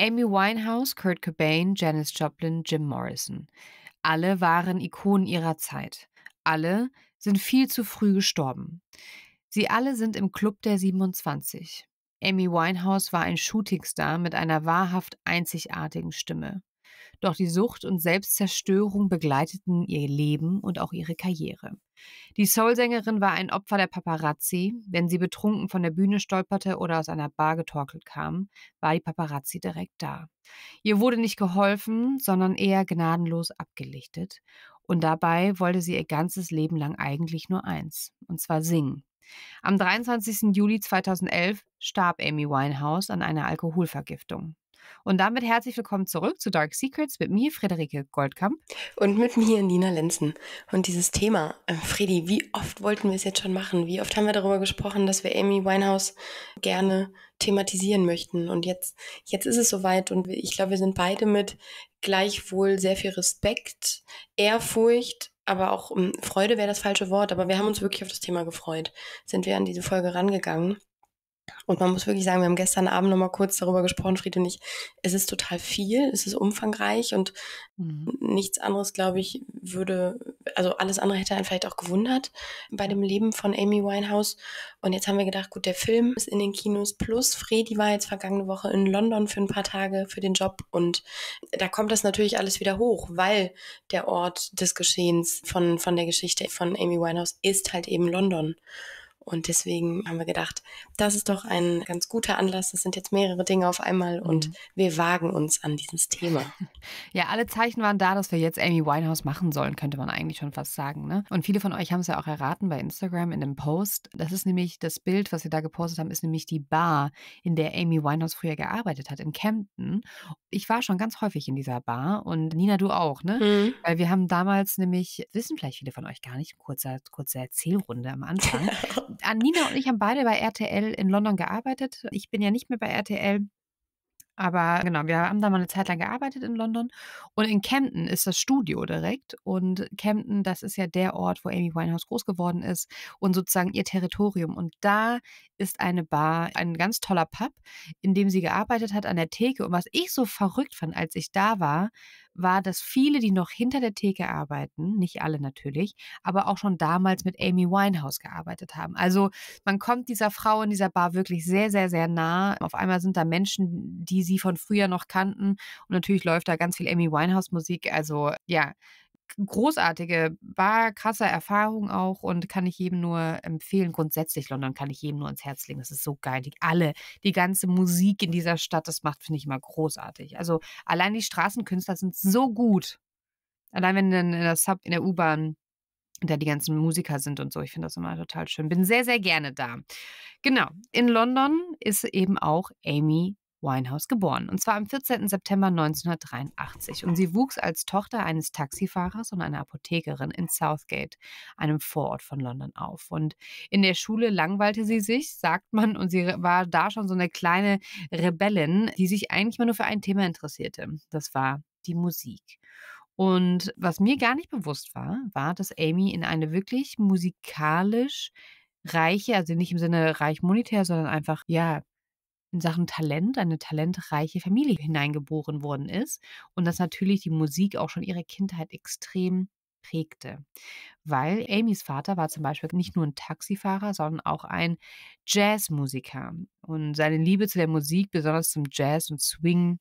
Amy Winehouse, Kurt Cobain, Janis Joplin, Jim Morrison. Alle waren Ikonen ihrer Zeit. Alle sind viel zu früh gestorben. Sie alle sind im Club der 27. Amy Winehouse war ein Shootingstar mit einer wahrhaft einzigartigen Stimme. Doch die Sucht und Selbstzerstörung begleiteten ihr Leben und auch ihre Karriere. Die Soulsängerin war ein Opfer der Paparazzi. Wenn sie betrunken von der Bühne stolperte oder aus einer Bar getorkelt kam, war die Paparazzi direkt da. Ihr wurde nicht geholfen, sondern eher gnadenlos abgelichtet. Und dabei wollte sie ihr ganzes Leben lang eigentlich nur eins, und zwar singen. Am 23. Juli 2011 starb Amy Winehouse an einer Alkoholvergiftung. Und damit herzlich willkommen zurück zu Dark Secrets mit mir, Friederike Goldkamp. Und mit mir, Nina Lenzen. Und dieses Thema, äh, Freddy, wie oft wollten wir es jetzt schon machen? Wie oft haben wir darüber gesprochen, dass wir Amy Winehouse gerne thematisieren möchten? Und jetzt, jetzt ist es soweit und ich glaube, wir sind beide mit gleichwohl sehr viel Respekt, Ehrfurcht, aber auch um, hm, Freude wäre das falsche Wort, aber wir haben uns wirklich auf das Thema gefreut, sind wir an diese Folge rangegangen. Und man muss wirklich sagen, wir haben gestern Abend nochmal kurz darüber gesprochen, Fried und ich. Es ist total viel, es ist umfangreich und mhm. nichts anderes, glaube ich, würde, also alles andere hätte einen vielleicht auch gewundert bei dem Leben von Amy Winehouse. Und jetzt haben wir gedacht, gut, der Film ist in den Kinos plus. Fredi war jetzt vergangene Woche in London für ein paar Tage für den Job und da kommt das natürlich alles wieder hoch, weil der Ort des Geschehens von, von der Geschichte von Amy Winehouse ist halt eben London. Und deswegen haben wir gedacht, das ist doch ein ganz guter Anlass. Das sind jetzt mehrere Dinge auf einmal und mhm. wir wagen uns an dieses Thema. Ja, alle Zeichen waren da, dass wir jetzt Amy Winehouse machen sollen, könnte man eigentlich schon fast sagen. Ne? Und viele von euch haben es ja auch erraten bei Instagram in dem Post. Das ist nämlich das Bild, was wir da gepostet haben, ist nämlich die Bar, in der Amy Winehouse früher gearbeitet hat, in Camden. Ich war schon ganz häufig in dieser Bar und Nina, du auch, ne? Mhm. Weil wir haben damals nämlich, wissen vielleicht viele von euch gar nicht, kurzer, kurze Erzählrunde am Anfang. Anina und ich haben beide bei RTL in London gearbeitet. Ich bin ja nicht mehr bei RTL. Aber genau, wir haben da mal eine Zeit lang gearbeitet in London. Und in Camden ist das Studio direkt. Und Camden, das ist ja der Ort, wo Amy Winehouse groß geworden ist und sozusagen ihr Territorium. Und da ist eine Bar, ein ganz toller Pub, in dem sie gearbeitet hat an der Theke. Und was ich so verrückt fand, als ich da war, war, dass viele, die noch hinter der Theke arbeiten, nicht alle natürlich, aber auch schon damals mit Amy Winehouse gearbeitet haben. Also man kommt dieser Frau in dieser Bar wirklich sehr, sehr, sehr nah. Auf einmal sind da Menschen, die sie von früher noch kannten. Und natürlich läuft da ganz viel Amy Winehouse-Musik. Also ja, großartige, war krasse Erfahrung auch und kann ich jedem nur empfehlen. Grundsätzlich London kann ich jedem nur ans Herz legen. Das ist so geil. Die, alle, die ganze Musik in dieser Stadt, das macht, finde ich immer großartig. Also allein die Straßenkünstler sind so gut. Allein wenn dann in der Sub, in der U-Bahn da die ganzen Musiker sind und so. Ich finde das immer total schön. Bin sehr, sehr gerne da. Genau. In London ist eben auch Amy Winehouse geboren, und zwar am 14. September 1983. Und sie wuchs als Tochter eines Taxifahrers und einer Apothekerin in Southgate, einem Vorort von London, auf. Und in der Schule langweilte sie sich, sagt man, und sie war da schon so eine kleine Rebellin, die sich eigentlich mal nur für ein Thema interessierte. Das war die Musik. Und was mir gar nicht bewusst war, war, dass Amy in eine wirklich musikalisch reiche, also nicht im Sinne reich monetär, sondern einfach, ja, in Sachen Talent eine talentreiche Familie hineingeboren worden ist und dass natürlich die Musik auch schon ihre Kindheit extrem prägte. Weil Amys Vater war zum Beispiel nicht nur ein Taxifahrer, sondern auch ein Jazzmusiker. Und seine Liebe zu der Musik, besonders zum Jazz und Swing,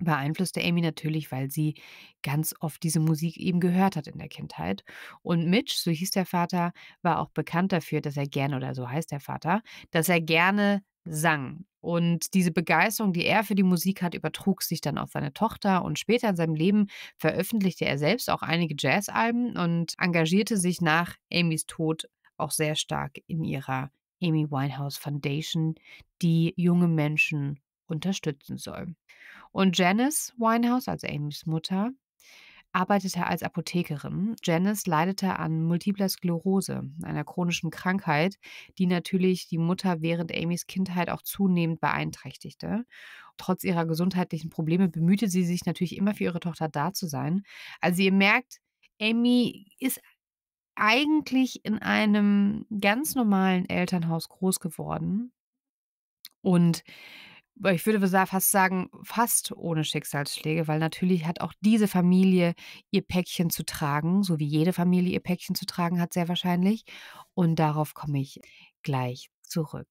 beeinflusste Amy natürlich, weil sie ganz oft diese Musik eben gehört hat in der Kindheit. Und Mitch, so hieß der Vater, war auch bekannt dafür, dass er gerne, oder so heißt der Vater, dass er gerne sang. Und diese Begeisterung, die er für die Musik hat, übertrug sich dann auf seine Tochter und später in seinem Leben veröffentlichte er selbst auch einige Jazzalben und engagierte sich nach Amys Tod auch sehr stark in ihrer Amy Winehouse Foundation, die junge Menschen unterstützen soll. Und Janice Winehouse, also Amys Mutter, arbeitete als Apothekerin. Janice leidete an multipler Sklerose, einer chronischen Krankheit, die natürlich die Mutter während Amys Kindheit auch zunehmend beeinträchtigte. Trotz ihrer gesundheitlichen Probleme bemühte sie sich natürlich immer für ihre Tochter da zu sein. Also ihr merkt, Amy ist eigentlich in einem ganz normalen Elternhaus groß geworden und ich würde fast sagen, fast ohne Schicksalsschläge, weil natürlich hat auch diese Familie ihr Päckchen zu tragen, so wie jede Familie ihr Päckchen zu tragen hat, sehr wahrscheinlich. Und darauf komme ich gleich zurück.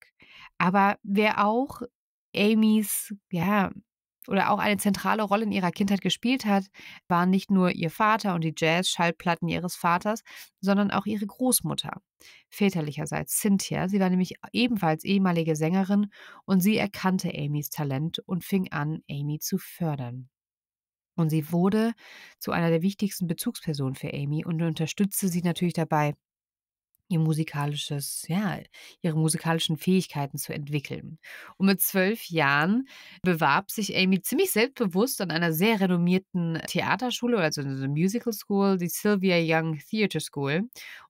Aber wer auch Amy's ja, oder auch eine zentrale Rolle in ihrer Kindheit gespielt hat, waren nicht nur ihr Vater und die Jazz-Schallplatten ihres Vaters, sondern auch ihre Großmutter. Väterlicherseits Cynthia, sie war nämlich ebenfalls ehemalige Sängerin und sie erkannte Amys Talent und fing an, Amy zu fördern. Und sie wurde zu einer der wichtigsten Bezugspersonen für Amy und unterstützte sie natürlich dabei, ihr musikalisches, ja, ihre musikalischen Fähigkeiten zu entwickeln. Und mit zwölf Jahren bewarb sich Amy ziemlich selbstbewusst an einer sehr renommierten Theaterschule, also eine Musical School, die Sylvia Young Theatre School.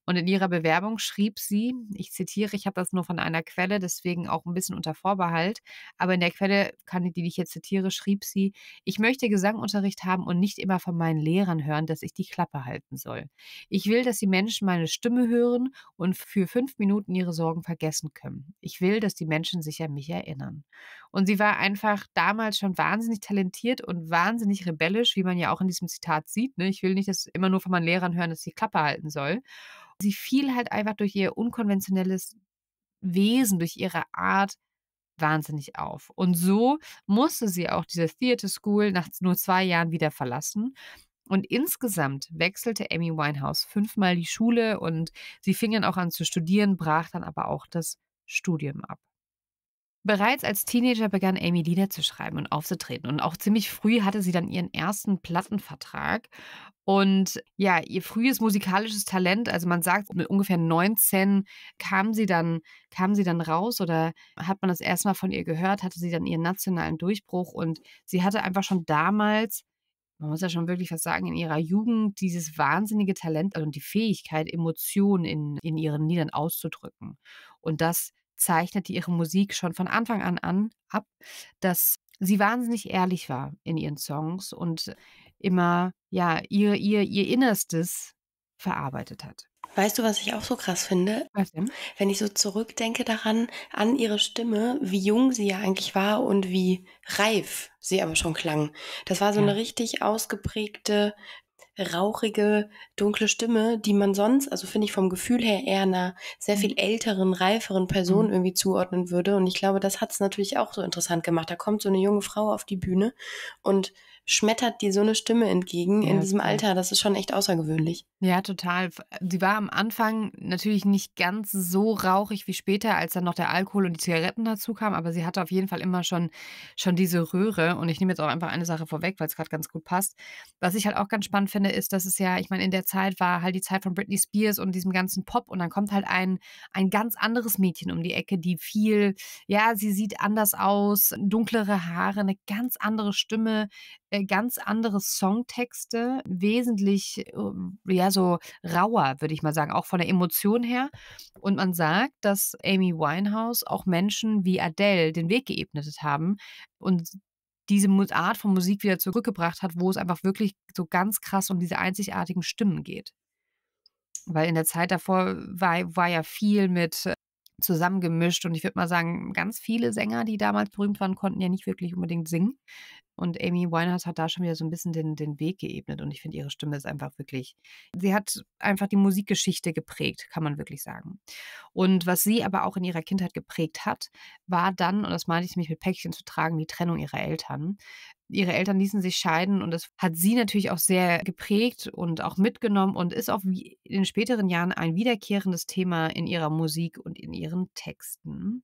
Und in ihrer Bewerbung schrieb sie, ich zitiere, ich habe das nur von einer Quelle, deswegen auch ein bisschen unter Vorbehalt, aber in der Quelle, die ich jetzt zitiere, schrieb sie, ich möchte Gesangunterricht haben und nicht immer von meinen Lehrern hören, dass ich die Klappe halten soll. Ich will, dass die Menschen meine Stimme hören und für fünf Minuten ihre Sorgen vergessen können. Ich will, dass die Menschen sich an mich erinnern. Und sie war einfach damals schon wahnsinnig talentiert und wahnsinnig rebellisch, wie man ja auch in diesem Zitat sieht. Ne? Ich will nicht, dass immer nur von meinen Lehrern hören, dass ich die Klappe halten soll. Sie fiel halt einfach durch ihr unkonventionelles Wesen, durch ihre Art wahnsinnig auf. Und so musste sie auch diese Theater School nach nur zwei Jahren wieder verlassen. Und insgesamt wechselte Amy Winehouse fünfmal die Schule und sie fing dann auch an zu studieren, brach dann aber auch das Studium ab. Bereits als Teenager begann Amy Lieder zu schreiben und aufzutreten. Und auch ziemlich früh hatte sie dann ihren ersten Plattenvertrag. Und ja, ihr frühes musikalisches Talent, also man sagt, mit ungefähr 19 kam sie dann, kam sie dann raus oder hat man das erstmal von ihr gehört, hatte sie dann ihren nationalen Durchbruch und sie hatte einfach schon damals man muss ja schon wirklich was sagen, in ihrer Jugend dieses wahnsinnige Talent und also die Fähigkeit, Emotionen in, in ihren Liedern auszudrücken. Und das zeichnete ihre Musik schon von Anfang an an ab, dass sie wahnsinnig ehrlich war in ihren Songs und immer ja ihr ihr ihr Innerstes verarbeitet hat. Weißt du, was ich auch so krass finde? Was denn? Wenn ich so zurückdenke daran, an ihre Stimme, wie jung sie ja eigentlich war und wie reif sie aber schon klang. Das war so ja. eine richtig ausgeprägte rauchige, dunkle Stimme, die man sonst, also finde ich vom Gefühl her eher einer sehr mhm. viel älteren, reiferen Person mhm. irgendwie zuordnen würde. Und ich glaube, das hat es natürlich auch so interessant gemacht. Da kommt so eine junge Frau auf die Bühne und schmettert dir so eine Stimme entgegen ja, in diesem Alter. Das ist schon echt außergewöhnlich. Ja, total. Sie war am Anfang natürlich nicht ganz so rauchig wie später, als dann noch der Alkohol und die Zigaretten dazu kamen, aber sie hatte auf jeden Fall immer schon, schon diese Röhre. Und ich nehme jetzt auch einfach eine Sache vorweg, weil es gerade ganz gut passt. Was ich halt auch ganz spannend finde, ist, dass es ja, ich meine, in der Zeit war halt die Zeit von Britney Spears und diesem ganzen Pop und dann kommt halt ein, ein ganz anderes Mädchen um die Ecke, die viel, ja, sie sieht anders aus, dunklere Haare, eine ganz andere Stimme äh, ganz andere Songtexte, wesentlich äh, ja so rauer, würde ich mal sagen, auch von der Emotion her. Und man sagt, dass Amy Winehouse auch Menschen wie Adele den Weg geebnet haben und diese Art von Musik wieder zurückgebracht hat, wo es einfach wirklich so ganz krass um diese einzigartigen Stimmen geht. Weil in der Zeit davor war, war ja viel mit zusammengemischt. Und ich würde mal sagen, ganz viele Sänger, die damals berühmt waren, konnten ja nicht wirklich unbedingt singen. Und Amy Winehouse hat da schon wieder so ein bisschen den, den Weg geebnet. Und ich finde, ihre Stimme ist einfach wirklich, sie hat einfach die Musikgeschichte geprägt, kann man wirklich sagen. Und was sie aber auch in ihrer Kindheit geprägt hat, war dann, und das meine ich nämlich mit Päckchen zu tragen, die Trennung ihrer Eltern. Ihre Eltern ließen sich scheiden und das hat sie natürlich auch sehr geprägt und auch mitgenommen und ist auch in den späteren Jahren ein wiederkehrendes Thema in ihrer Musik und in ihren Texten.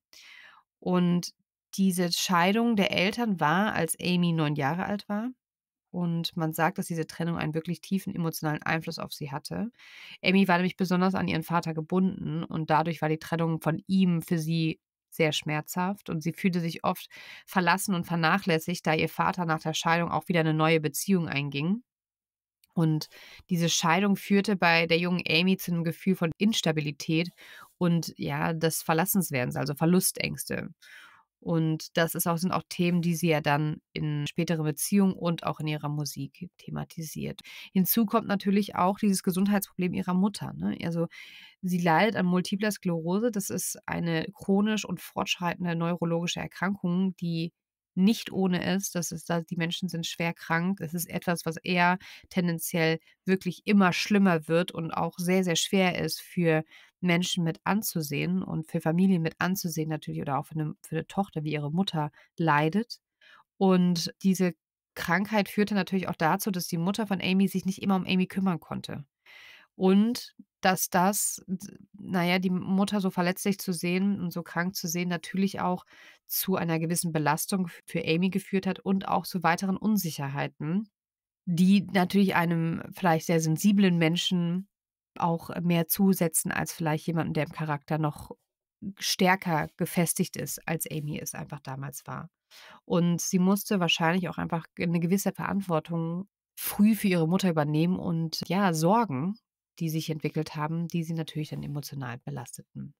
Und diese Scheidung der Eltern war, als Amy neun Jahre alt war. Und man sagt, dass diese Trennung einen wirklich tiefen emotionalen Einfluss auf sie hatte. Amy war nämlich besonders an ihren Vater gebunden und dadurch war die Trennung von ihm für sie sehr schmerzhaft und sie fühlte sich oft verlassen und vernachlässigt, da ihr Vater nach der Scheidung auch wieder eine neue Beziehung einging. Und diese Scheidung führte bei der jungen Amy zu einem Gefühl von Instabilität und ja, des Verlassenswerdens, also Verlustängste. Und das ist auch, sind auch Themen, die sie ja dann in späteren Beziehungen und auch in ihrer Musik thematisiert. Hinzu kommt natürlich auch dieses Gesundheitsproblem ihrer Mutter. Ne? Also sie leidet an Multipler Sklerose. Das ist eine chronisch und fortschreitende neurologische Erkrankung, die nicht ohne ist. dass ist da, die Menschen sind schwer krank. Es ist etwas, was eher tendenziell wirklich immer schlimmer wird und auch sehr, sehr schwer ist für Menschen mit anzusehen und für Familien mit anzusehen natürlich oder auch für eine, für eine Tochter, wie ihre Mutter leidet. Und diese Krankheit führte natürlich auch dazu, dass die Mutter von Amy sich nicht immer um Amy kümmern konnte. Und dass das, naja, die Mutter so verletzlich zu sehen und so krank zu sehen, natürlich auch zu einer gewissen Belastung für Amy geführt hat und auch zu weiteren Unsicherheiten, die natürlich einem vielleicht sehr sensiblen Menschen auch mehr zusetzen als vielleicht jemanden, der im Charakter noch stärker gefestigt ist, als Amy es einfach damals war. Und sie musste wahrscheinlich auch einfach eine gewisse Verantwortung früh für ihre Mutter übernehmen und ja, sorgen die sich entwickelt haben, die sie natürlich dann emotional belasteten.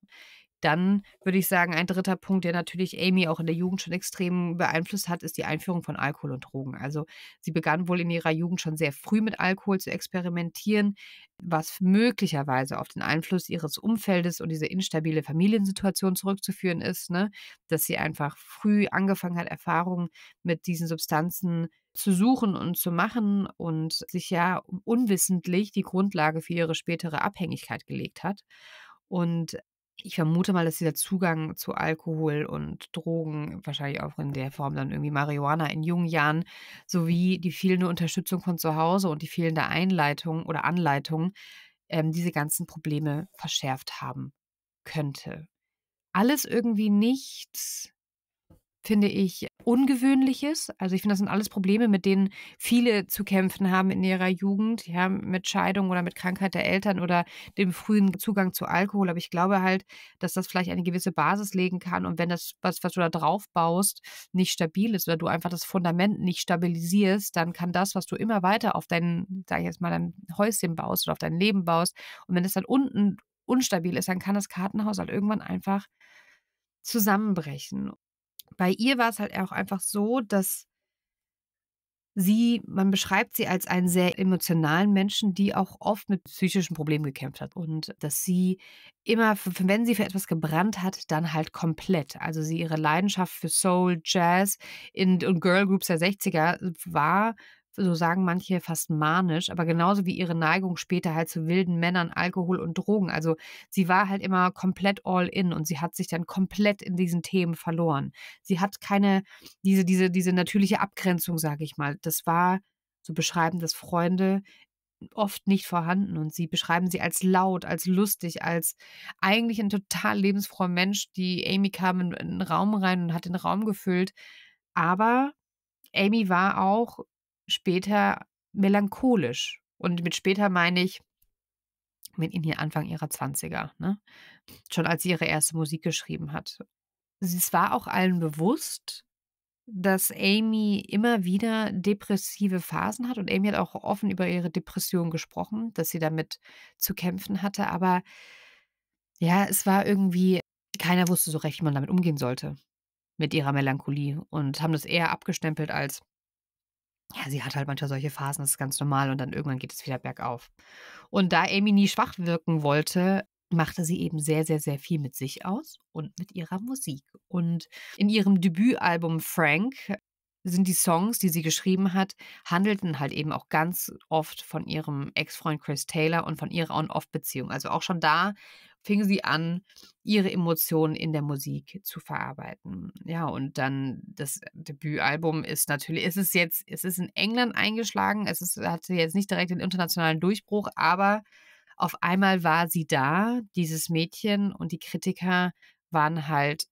Dann würde ich sagen, ein dritter Punkt, der natürlich Amy auch in der Jugend schon extrem beeinflusst hat, ist die Einführung von Alkohol und Drogen. Also sie begann wohl in ihrer Jugend schon sehr früh mit Alkohol zu experimentieren, was möglicherweise auf den Einfluss ihres Umfeldes und diese instabile Familiensituation zurückzuführen ist, ne? dass sie einfach früh angefangen hat, Erfahrungen mit diesen Substanzen zu suchen und zu machen und sich ja unwissentlich die Grundlage für ihre spätere Abhängigkeit gelegt hat. Und ich vermute mal, dass dieser Zugang zu Alkohol und Drogen, wahrscheinlich auch in der Form dann irgendwie Marihuana in jungen Jahren, sowie die fehlende Unterstützung von zu Hause und die fehlende Einleitung oder Anleitung ähm, diese ganzen Probleme verschärft haben könnte. Alles irgendwie nicht finde ich, Ungewöhnliches. Also ich finde, das sind alles Probleme, mit denen viele zu kämpfen haben in ihrer Jugend, ja, mit Scheidung oder mit Krankheit der Eltern oder dem frühen Zugang zu Alkohol. Aber ich glaube halt, dass das vielleicht eine gewisse Basis legen kann. Und wenn das, was, was du da drauf baust, nicht stabil ist oder du einfach das Fundament nicht stabilisierst, dann kann das, was du immer weiter auf dein, sag ich jetzt mal, dein Häuschen baust oder auf dein Leben baust, und wenn es dann unten unstabil ist, dann kann das Kartenhaus halt irgendwann einfach zusammenbrechen bei ihr war es halt auch einfach so, dass sie, man beschreibt sie als einen sehr emotionalen Menschen, die auch oft mit psychischen Problemen gekämpft hat und dass sie immer, wenn sie für etwas gebrannt hat, dann halt komplett. Also sie ihre Leidenschaft für Soul, Jazz in, und Girl Groups der 60er äh, war so sagen manche fast manisch, aber genauso wie ihre Neigung später halt zu wilden Männern, Alkohol und Drogen. Also sie war halt immer komplett all in und sie hat sich dann komplett in diesen Themen verloren. Sie hat keine, diese, diese, diese natürliche Abgrenzung, sage ich mal. Das war, so beschreiben das Freunde, oft nicht vorhanden und sie beschreiben sie als laut, als lustig, als eigentlich ein total lebensfroher Mensch. Die Amy kam in, in den Raum rein und hat den Raum gefüllt. Aber Amy war auch später melancholisch. Und mit später meine ich mit ihnen Anfang ihrer 20er, ne? schon als sie ihre erste Musik geschrieben hat. Es war auch allen bewusst, dass Amy immer wieder depressive Phasen hat und Amy hat auch offen über ihre Depression gesprochen, dass sie damit zu kämpfen hatte, aber ja, es war irgendwie, keiner wusste so recht, wie man damit umgehen sollte mit ihrer Melancholie und haben das eher abgestempelt als, ja, sie hat halt manchmal solche Phasen, das ist ganz normal und dann irgendwann geht es wieder bergauf. Und da Amy nie schwach wirken wollte, machte sie eben sehr, sehr, sehr viel mit sich aus und mit ihrer Musik. Und in ihrem Debütalbum Frank sind die Songs, die sie geschrieben hat, handelten halt eben auch ganz oft von ihrem Ex-Freund Chris Taylor und von ihrer On-Off-Beziehung. Also auch schon da fing sie an, ihre Emotionen in der Musik zu verarbeiten. Ja, und dann das Debütalbum ist natürlich, es ist jetzt, es ist in England eingeschlagen, es ist, hatte jetzt nicht direkt den internationalen Durchbruch, aber auf einmal war sie da, dieses Mädchen, und die Kritiker waren halt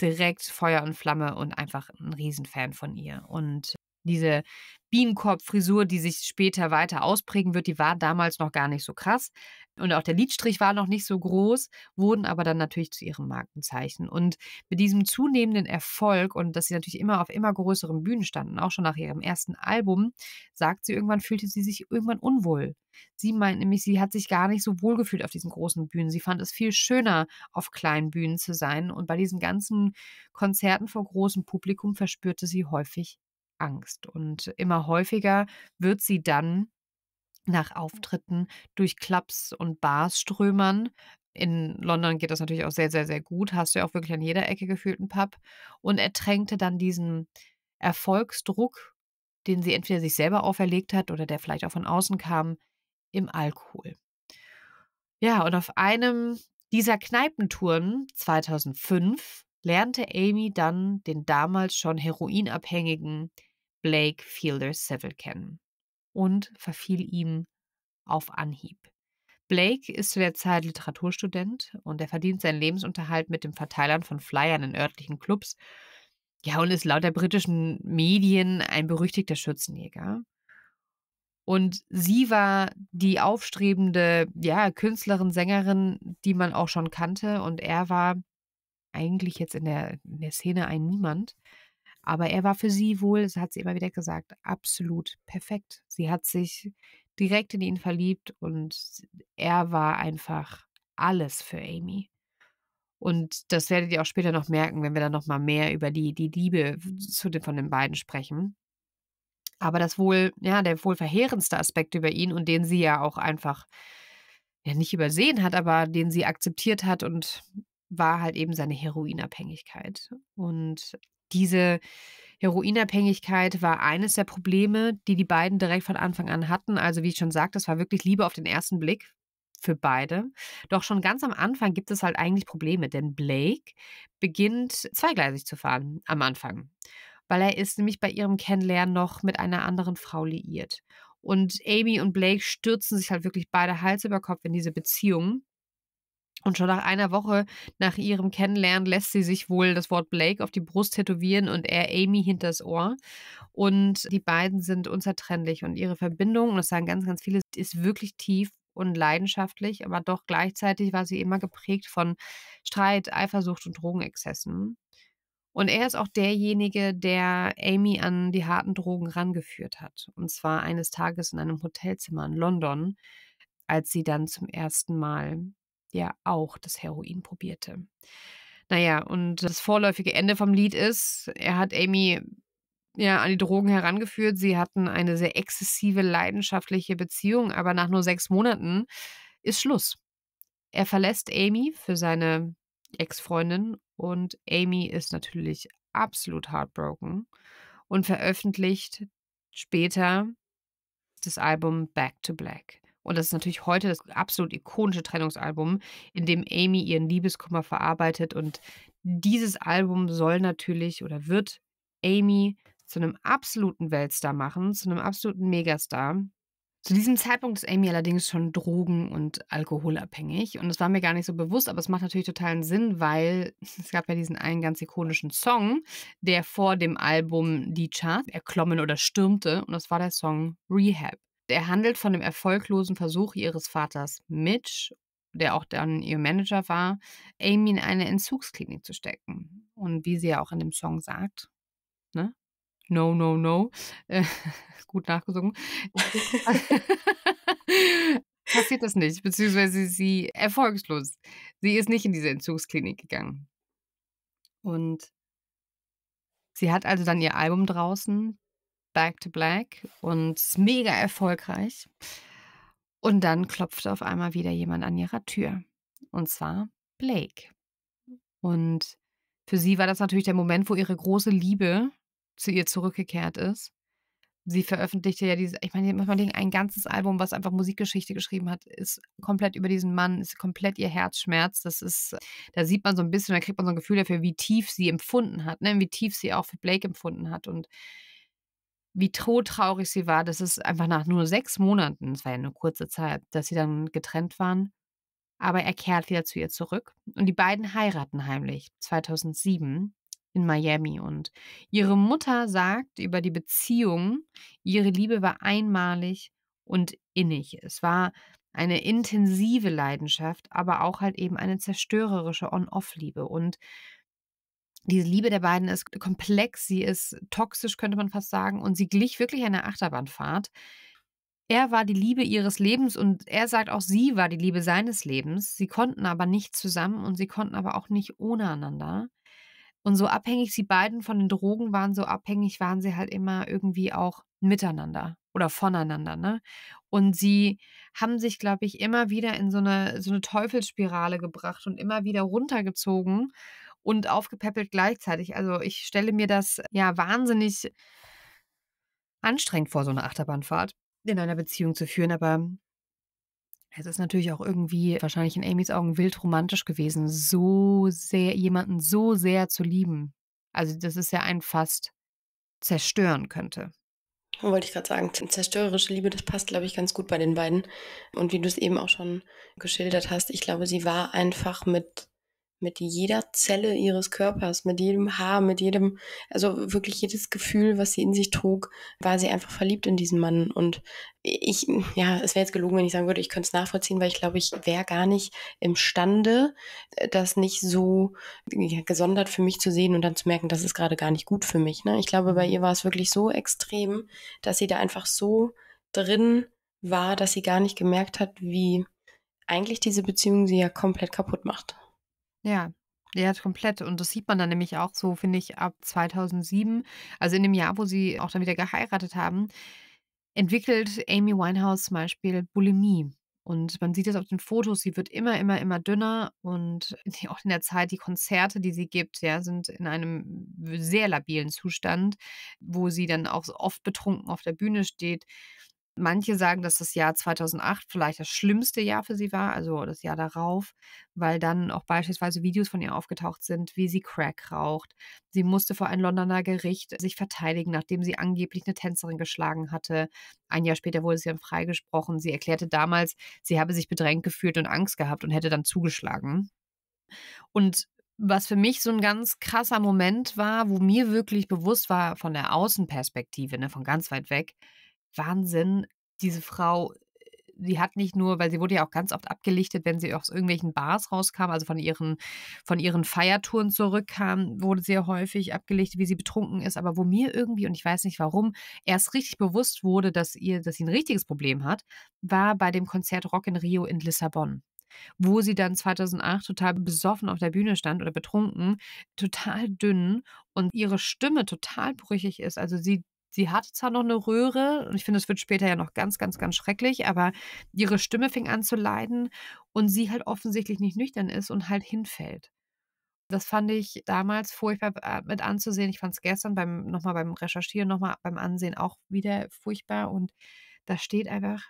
direkt Feuer und Flamme und einfach ein Riesenfan von ihr. Und diese Bienenkorbfrisur, die sich später weiter ausprägen wird, die war damals noch gar nicht so krass und auch der Lidstrich war noch nicht so groß, wurden aber dann natürlich zu ihrem Markenzeichen. Und mit diesem zunehmenden Erfolg und dass sie natürlich immer auf immer größeren Bühnen standen, auch schon nach ihrem ersten Album, sagt sie irgendwann, fühlte sie sich irgendwann unwohl. Sie meint nämlich, sie hat sich gar nicht so wohl gefühlt auf diesen großen Bühnen. Sie fand es viel schöner, auf kleinen Bühnen zu sein. Und bei diesen ganzen Konzerten vor großem Publikum verspürte sie häufig Angst. Und immer häufiger wird sie dann nach Auftritten durch Clubs und Bars strömern. In London geht das natürlich auch sehr, sehr, sehr gut. Hast du ja auch wirklich an jeder Ecke gefühlt einen Pub. Und ertränkte dann diesen Erfolgsdruck, den sie entweder sich selber auferlegt hat oder der vielleicht auch von außen kam, im Alkohol. Ja, und auf einem dieser Kneipentouren 2005 lernte Amy dann den damals schon heroinabhängigen Blake Fielder Seville kennen und verfiel ihm auf Anhieb. Blake ist zu der Zeit Literaturstudent und er verdient seinen Lebensunterhalt mit dem Verteilern von Flyern in örtlichen Clubs. Ja, und ist laut der britischen Medien ein berüchtigter Schützenjäger. Und sie war die aufstrebende ja, Künstlerin, Sängerin, die man auch schon kannte. Und er war eigentlich jetzt in der, in der Szene ein Niemand. Aber er war für sie wohl, das hat sie immer wieder gesagt, absolut perfekt. Sie hat sich direkt in ihn verliebt und er war einfach alles für Amy. Und das werdet ihr auch später noch merken, wenn wir dann nochmal mehr über die, die Liebe zu den, von den beiden sprechen. Aber das wohl, ja, der wohl verheerendste Aspekt über ihn und den sie ja auch einfach ja, nicht übersehen hat, aber den sie akzeptiert hat und war halt eben seine Heroinabhängigkeit. Und diese Heroinabhängigkeit war eines der Probleme, die die beiden direkt von Anfang an hatten. Also wie ich schon sagte, es war wirklich Liebe auf den ersten Blick für beide. Doch schon ganz am Anfang gibt es halt eigentlich Probleme, denn Blake beginnt zweigleisig zu fahren am Anfang, weil er ist nämlich bei ihrem Kennenlernen noch mit einer anderen Frau liiert. Und Amy und Blake stürzen sich halt wirklich beide Hals über Kopf in diese Beziehung und schon nach einer Woche nach ihrem Kennenlernen lässt sie sich wohl das Wort Blake auf die Brust tätowieren und er Amy hinters Ohr. Und die beiden sind unzertrennlich. Und ihre Verbindung, und das sagen ganz, ganz viele, ist wirklich tief und leidenschaftlich, aber doch gleichzeitig war sie immer geprägt von Streit, Eifersucht und Drogenexzessen. Und er ist auch derjenige, der Amy an die harten Drogen rangeführt hat. Und zwar eines Tages in einem Hotelzimmer in London, als sie dann zum ersten Mal ja auch das Heroin probierte. Naja, und das vorläufige Ende vom Lied ist, er hat Amy ja, an die Drogen herangeführt. Sie hatten eine sehr exzessive, leidenschaftliche Beziehung, aber nach nur sechs Monaten ist Schluss. Er verlässt Amy für seine Ex-Freundin und Amy ist natürlich absolut heartbroken und veröffentlicht später das Album Back to Black. Und das ist natürlich heute das absolut ikonische Trennungsalbum, in dem Amy ihren Liebeskummer verarbeitet. Und dieses Album soll natürlich oder wird Amy zu einem absoluten Weltstar machen, zu einem absoluten Megastar. Zu diesem Zeitpunkt ist Amy allerdings schon drogen- und alkoholabhängig und das war mir gar nicht so bewusst, aber es macht natürlich totalen Sinn, weil es gab ja diesen einen ganz ikonischen Song, der vor dem Album die Charts erklommen oder stürmte und das war der Song Rehab. Der handelt von dem erfolglosen Versuch ihres Vaters Mitch, der auch dann ihr Manager war, Amy in eine Entzugsklinik zu stecken. Und wie sie ja auch in dem Song sagt, ne? No, no, no. gut nachgesungen. Passiert das nicht, beziehungsweise sie erfolgslos. Sie ist nicht in diese Entzugsklinik gegangen. Und sie hat also dann ihr Album draußen, Back to Black und mega erfolgreich. Und dann klopfte auf einmal wieder jemand an ihrer Tür. Und zwar Blake. Und für sie war das natürlich der Moment, wo ihre große Liebe zu ihr zurückgekehrt ist. Sie veröffentlichte ja dieses, ich meine, muss man denken, ein ganzes Album, was einfach Musikgeschichte geschrieben hat, ist komplett über diesen Mann, ist komplett ihr Herzschmerz. Das ist, da sieht man so ein bisschen, da kriegt man so ein Gefühl dafür, wie tief sie empfunden hat, ne? wie tief sie auch für Blake empfunden hat. Und wie traurig sie war, dass es einfach nach nur sechs Monaten, es war ja eine kurze Zeit, dass sie dann getrennt waren, aber er kehrt wieder zu ihr zurück und die beiden heiraten heimlich 2007 in Miami und ihre Mutter sagt über die Beziehung, ihre Liebe war einmalig und innig. Es war eine intensive Leidenschaft, aber auch halt eben eine zerstörerische On-Off-Liebe und diese Liebe der beiden ist komplex, sie ist toxisch, könnte man fast sagen, und sie glich wirklich einer Achterbahnfahrt. Er war die Liebe ihres Lebens und er sagt auch, sie war die Liebe seines Lebens. Sie konnten aber nicht zusammen und sie konnten aber auch nicht ohne einander. Und so abhängig sie beiden von den Drogen waren, so abhängig waren sie halt immer irgendwie auch miteinander oder voneinander. Ne? Und sie haben sich, glaube ich, immer wieder in so eine, so eine Teufelsspirale gebracht und immer wieder runtergezogen und aufgepäppelt gleichzeitig. Also ich stelle mir das ja wahnsinnig anstrengend vor, so eine Achterbahnfahrt in einer Beziehung zu führen, aber es ist natürlich auch irgendwie wahrscheinlich in Amys Augen wild romantisch gewesen, so sehr jemanden so sehr zu lieben. Also das ist ja ein fast zerstören könnte. Wollte ich gerade sagen, zerstörerische Liebe, das passt, glaube ich, ganz gut bei den beiden. Und wie du es eben auch schon geschildert hast, ich glaube, sie war einfach mit mit jeder Zelle ihres Körpers, mit jedem Haar, mit jedem, also wirklich jedes Gefühl, was sie in sich trug, war sie einfach verliebt in diesen Mann. Und ich, ja, es wäre jetzt gelogen, wenn ich sagen würde, ich könnte es nachvollziehen, weil ich glaube, ich wäre gar nicht imstande, das nicht so ja, gesondert für mich zu sehen und dann zu merken, das ist gerade gar nicht gut für mich. Ne? Ich glaube, bei mhm. ihr war es wirklich so extrem, dass sie da einfach so drin war, dass sie gar nicht gemerkt hat, wie eigentlich diese Beziehung sie ja komplett kaputt macht. Ja. Ja, komplett. Und das sieht man dann nämlich auch so, finde ich, ab 2007, also in dem Jahr, wo sie auch dann wieder geheiratet haben, entwickelt Amy Winehouse zum Beispiel Bulimie. Und man sieht das auf den Fotos, sie wird immer, immer, immer dünner. Und auch in der Zeit, die Konzerte, die sie gibt, ja, sind in einem sehr labilen Zustand, wo sie dann auch oft betrunken auf der Bühne steht. Manche sagen, dass das Jahr 2008 vielleicht das schlimmste Jahr für sie war, also das Jahr darauf, weil dann auch beispielsweise Videos von ihr aufgetaucht sind, wie sie Crack raucht. Sie musste vor ein Londoner Gericht sich verteidigen, nachdem sie angeblich eine Tänzerin geschlagen hatte. Ein Jahr später wurde sie dann freigesprochen. Sie erklärte damals, sie habe sich bedrängt gefühlt und Angst gehabt und hätte dann zugeschlagen. Und was für mich so ein ganz krasser Moment war, wo mir wirklich bewusst war von der Außenperspektive, ne, von ganz weit weg, Wahnsinn, diese Frau, die hat nicht nur, weil sie wurde ja auch ganz oft abgelichtet, wenn sie aus irgendwelchen Bars rauskam, also von ihren, von ihren Feiertouren zurückkam, wurde sehr häufig abgelichtet, wie sie betrunken ist, aber wo mir irgendwie, und ich weiß nicht warum, erst richtig bewusst wurde, dass ihr, dass sie ein richtiges Problem hat, war bei dem Konzert Rock in Rio in Lissabon wo sie dann 2008 total besoffen auf der Bühne stand oder betrunken, total dünn und ihre Stimme total brüchig ist. Also sie Sie hat zwar noch eine Röhre und ich finde, es wird später ja noch ganz, ganz, ganz schrecklich, aber ihre Stimme fing an zu leiden und sie halt offensichtlich nicht nüchtern ist und halt hinfällt. Das fand ich damals furchtbar äh, mit anzusehen. Ich fand es gestern beim nochmal beim Recherchieren, nochmal beim Ansehen auch wieder furchtbar. Und da steht einfach,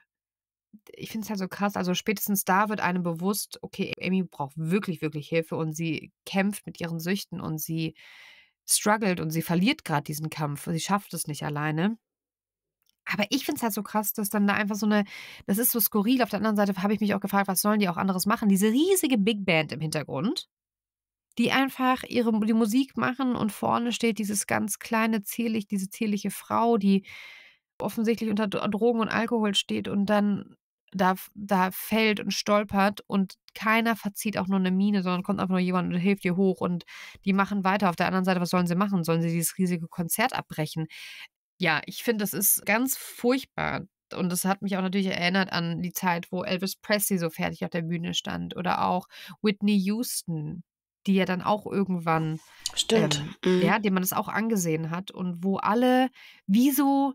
ich finde es halt so krass. Also spätestens da wird einem bewusst, okay, Amy braucht wirklich, wirklich Hilfe und sie kämpft mit ihren Süchten und sie struggelt und sie verliert gerade diesen Kampf. Sie schafft es nicht alleine. Aber ich finde es halt so krass, dass dann da einfach so eine, das ist so skurril. Auf der anderen Seite habe ich mich auch gefragt, was sollen die auch anderes machen? Diese riesige Big Band im Hintergrund, die einfach ihre die Musik machen und vorne steht dieses ganz kleine, zierlich, diese zierliche Frau, die offensichtlich unter Drogen und Alkohol steht und dann da, da fällt und stolpert und keiner verzieht auch nur eine Mine, sondern kommt einfach nur jemand und hilft dir hoch und die machen weiter. Auf der anderen Seite, was sollen sie machen? Sollen sie dieses riesige Konzert abbrechen? Ja, ich finde, das ist ganz furchtbar. Und das hat mich auch natürlich erinnert an die Zeit, wo Elvis Presley so fertig auf der Bühne stand oder auch Whitney Houston, die ja dann auch irgendwann. Stimmt. Ähm, mhm. Ja, dem man das auch angesehen hat und wo alle wie so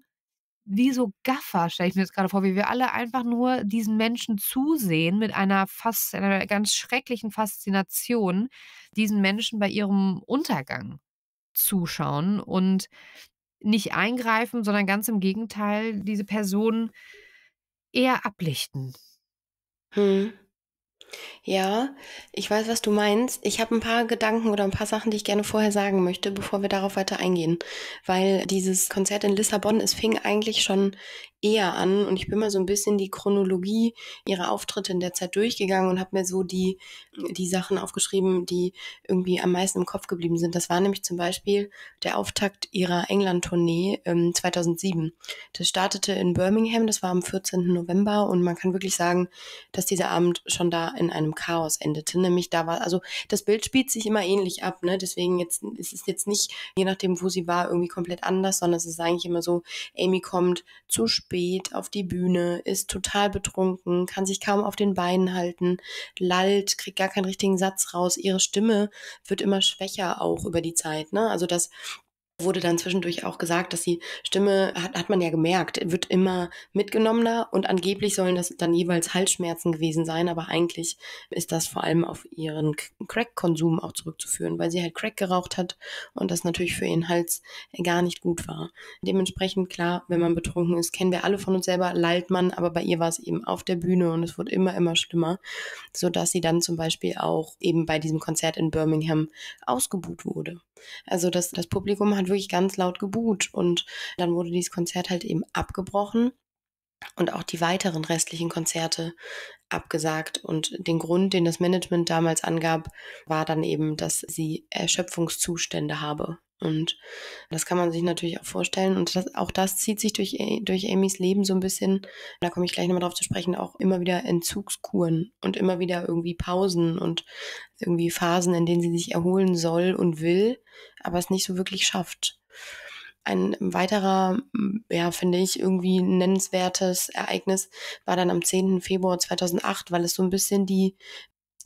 wie so Gaffer, stelle ich mir jetzt gerade vor, wie wir alle einfach nur diesen Menschen zusehen mit einer fast, einer ganz schrecklichen Faszination, diesen Menschen bei ihrem Untergang zuschauen und nicht eingreifen, sondern ganz im Gegenteil, diese Person eher ablichten. Hm. Ja, ich weiß, was du meinst. Ich habe ein paar Gedanken oder ein paar Sachen, die ich gerne vorher sagen möchte, bevor wir darauf weiter eingehen. Weil dieses Konzert in Lissabon, es fing eigentlich schon eher an und ich bin mal so ein bisschen die Chronologie ihrer Auftritte in der Zeit durchgegangen und habe mir so die, die Sachen aufgeschrieben, die irgendwie am meisten im Kopf geblieben sind. Das war nämlich zum Beispiel der Auftakt ihrer England-Tournee ähm, 2007. Das startete in Birmingham, das war am 14. November und man kann wirklich sagen, dass dieser Abend schon da in einem Chaos endete. Nämlich da war, also das Bild spielt sich immer ähnlich ab, ne? Deswegen jetzt es ist es jetzt nicht, je nachdem, wo sie war, irgendwie komplett anders, sondern es ist eigentlich immer so, Amy kommt zu spät auf die Bühne, ist total betrunken, kann sich kaum auf den Beinen halten, lallt, kriegt gar keinen richtigen Satz raus. Ihre Stimme wird immer schwächer auch über die Zeit. Ne? Also das wurde dann zwischendurch auch gesagt, dass die Stimme, hat, hat man ja gemerkt, wird immer mitgenommener und angeblich sollen das dann jeweils Halsschmerzen gewesen sein, aber eigentlich ist das vor allem auf ihren Crack-Konsum auch zurückzuführen, weil sie halt Crack geraucht hat und das natürlich für ihren Hals gar nicht gut war. Dementsprechend klar, wenn man betrunken ist, kennen wir alle von uns selber, lallt man, aber bei ihr war es eben auf der Bühne und es wurde immer, immer schlimmer, sodass sie dann zum Beispiel auch eben bei diesem Konzert in Birmingham ausgebucht wurde. Also das, das Publikum hat wirklich ganz laut gebuht und dann wurde dieses Konzert halt eben abgebrochen und auch die weiteren restlichen Konzerte abgesagt. Und den Grund, den das Management damals angab, war dann eben, dass sie Erschöpfungszustände habe. Und das kann man sich natürlich auch vorstellen. Und das, auch das zieht sich durch, äh, durch Amys Leben so ein bisschen, da komme ich gleich nochmal drauf zu sprechen, auch immer wieder Entzugskuren und immer wieder irgendwie Pausen und irgendwie Phasen, in denen sie sich erholen soll und will, aber es nicht so wirklich schafft. Ein weiterer, mm, ja, finde ich, irgendwie nennenswertes Ereignis war dann am 10. Februar 2008, weil es so ein bisschen die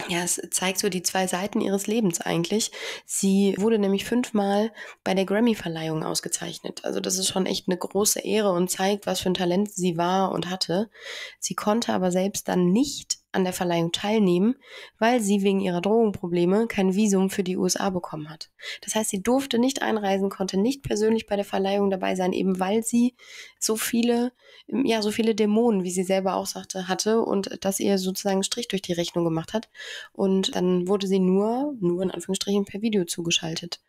ja, es zeigt so die zwei Seiten ihres Lebens eigentlich. Sie wurde nämlich fünfmal bei der Grammy-Verleihung ausgezeichnet. Also das ist schon echt eine große Ehre und zeigt, was für ein Talent sie war und hatte. Sie konnte aber selbst dann nicht an der Verleihung teilnehmen, weil sie wegen ihrer Drogenprobleme kein Visum für die USA bekommen hat. Das heißt, sie durfte nicht einreisen, konnte nicht persönlich bei der Verleihung dabei sein, eben weil sie so viele, ja, so viele Dämonen, wie sie selber auch sagte, hatte und das ihr sozusagen Strich durch die Rechnung gemacht hat. Und dann wurde sie nur, nur in Anführungsstrichen per Video zugeschaltet.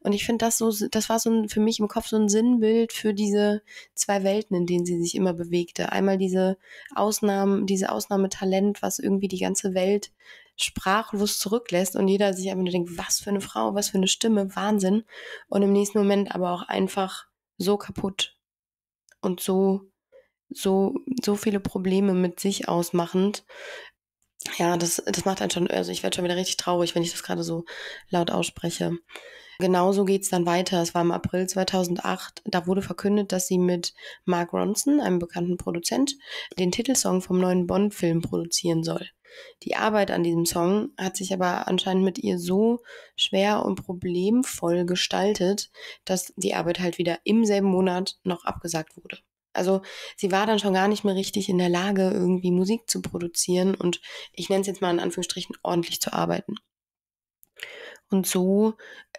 Und ich finde das so, das war so ein, für mich im Kopf so ein Sinnbild für diese zwei Welten, in denen sie sich immer bewegte. Einmal diese Ausnahmen, diese Ausnahmetalent, was irgendwie die ganze Welt sprachlos zurücklässt und jeder sich einfach nur denkt, was für eine Frau, was für eine Stimme, Wahnsinn. Und im nächsten Moment aber auch einfach so kaputt und so, so, so viele Probleme mit sich ausmachend. Ja, das, das macht einen schon, also ich werde schon wieder richtig traurig, wenn ich das gerade so laut ausspreche. Genauso geht es dann weiter. Es war im April 2008. Da wurde verkündet, dass sie mit Mark Ronson, einem bekannten Produzent, den Titelsong vom neuen Bond-Film produzieren soll. Die Arbeit an diesem Song hat sich aber anscheinend mit ihr so schwer und problemvoll gestaltet, dass die Arbeit halt wieder im selben Monat noch abgesagt wurde. Also sie war dann schon gar nicht mehr richtig in der Lage, irgendwie Musik zu produzieren und ich nenne es jetzt mal in Anführungsstrichen ordentlich zu arbeiten. Und so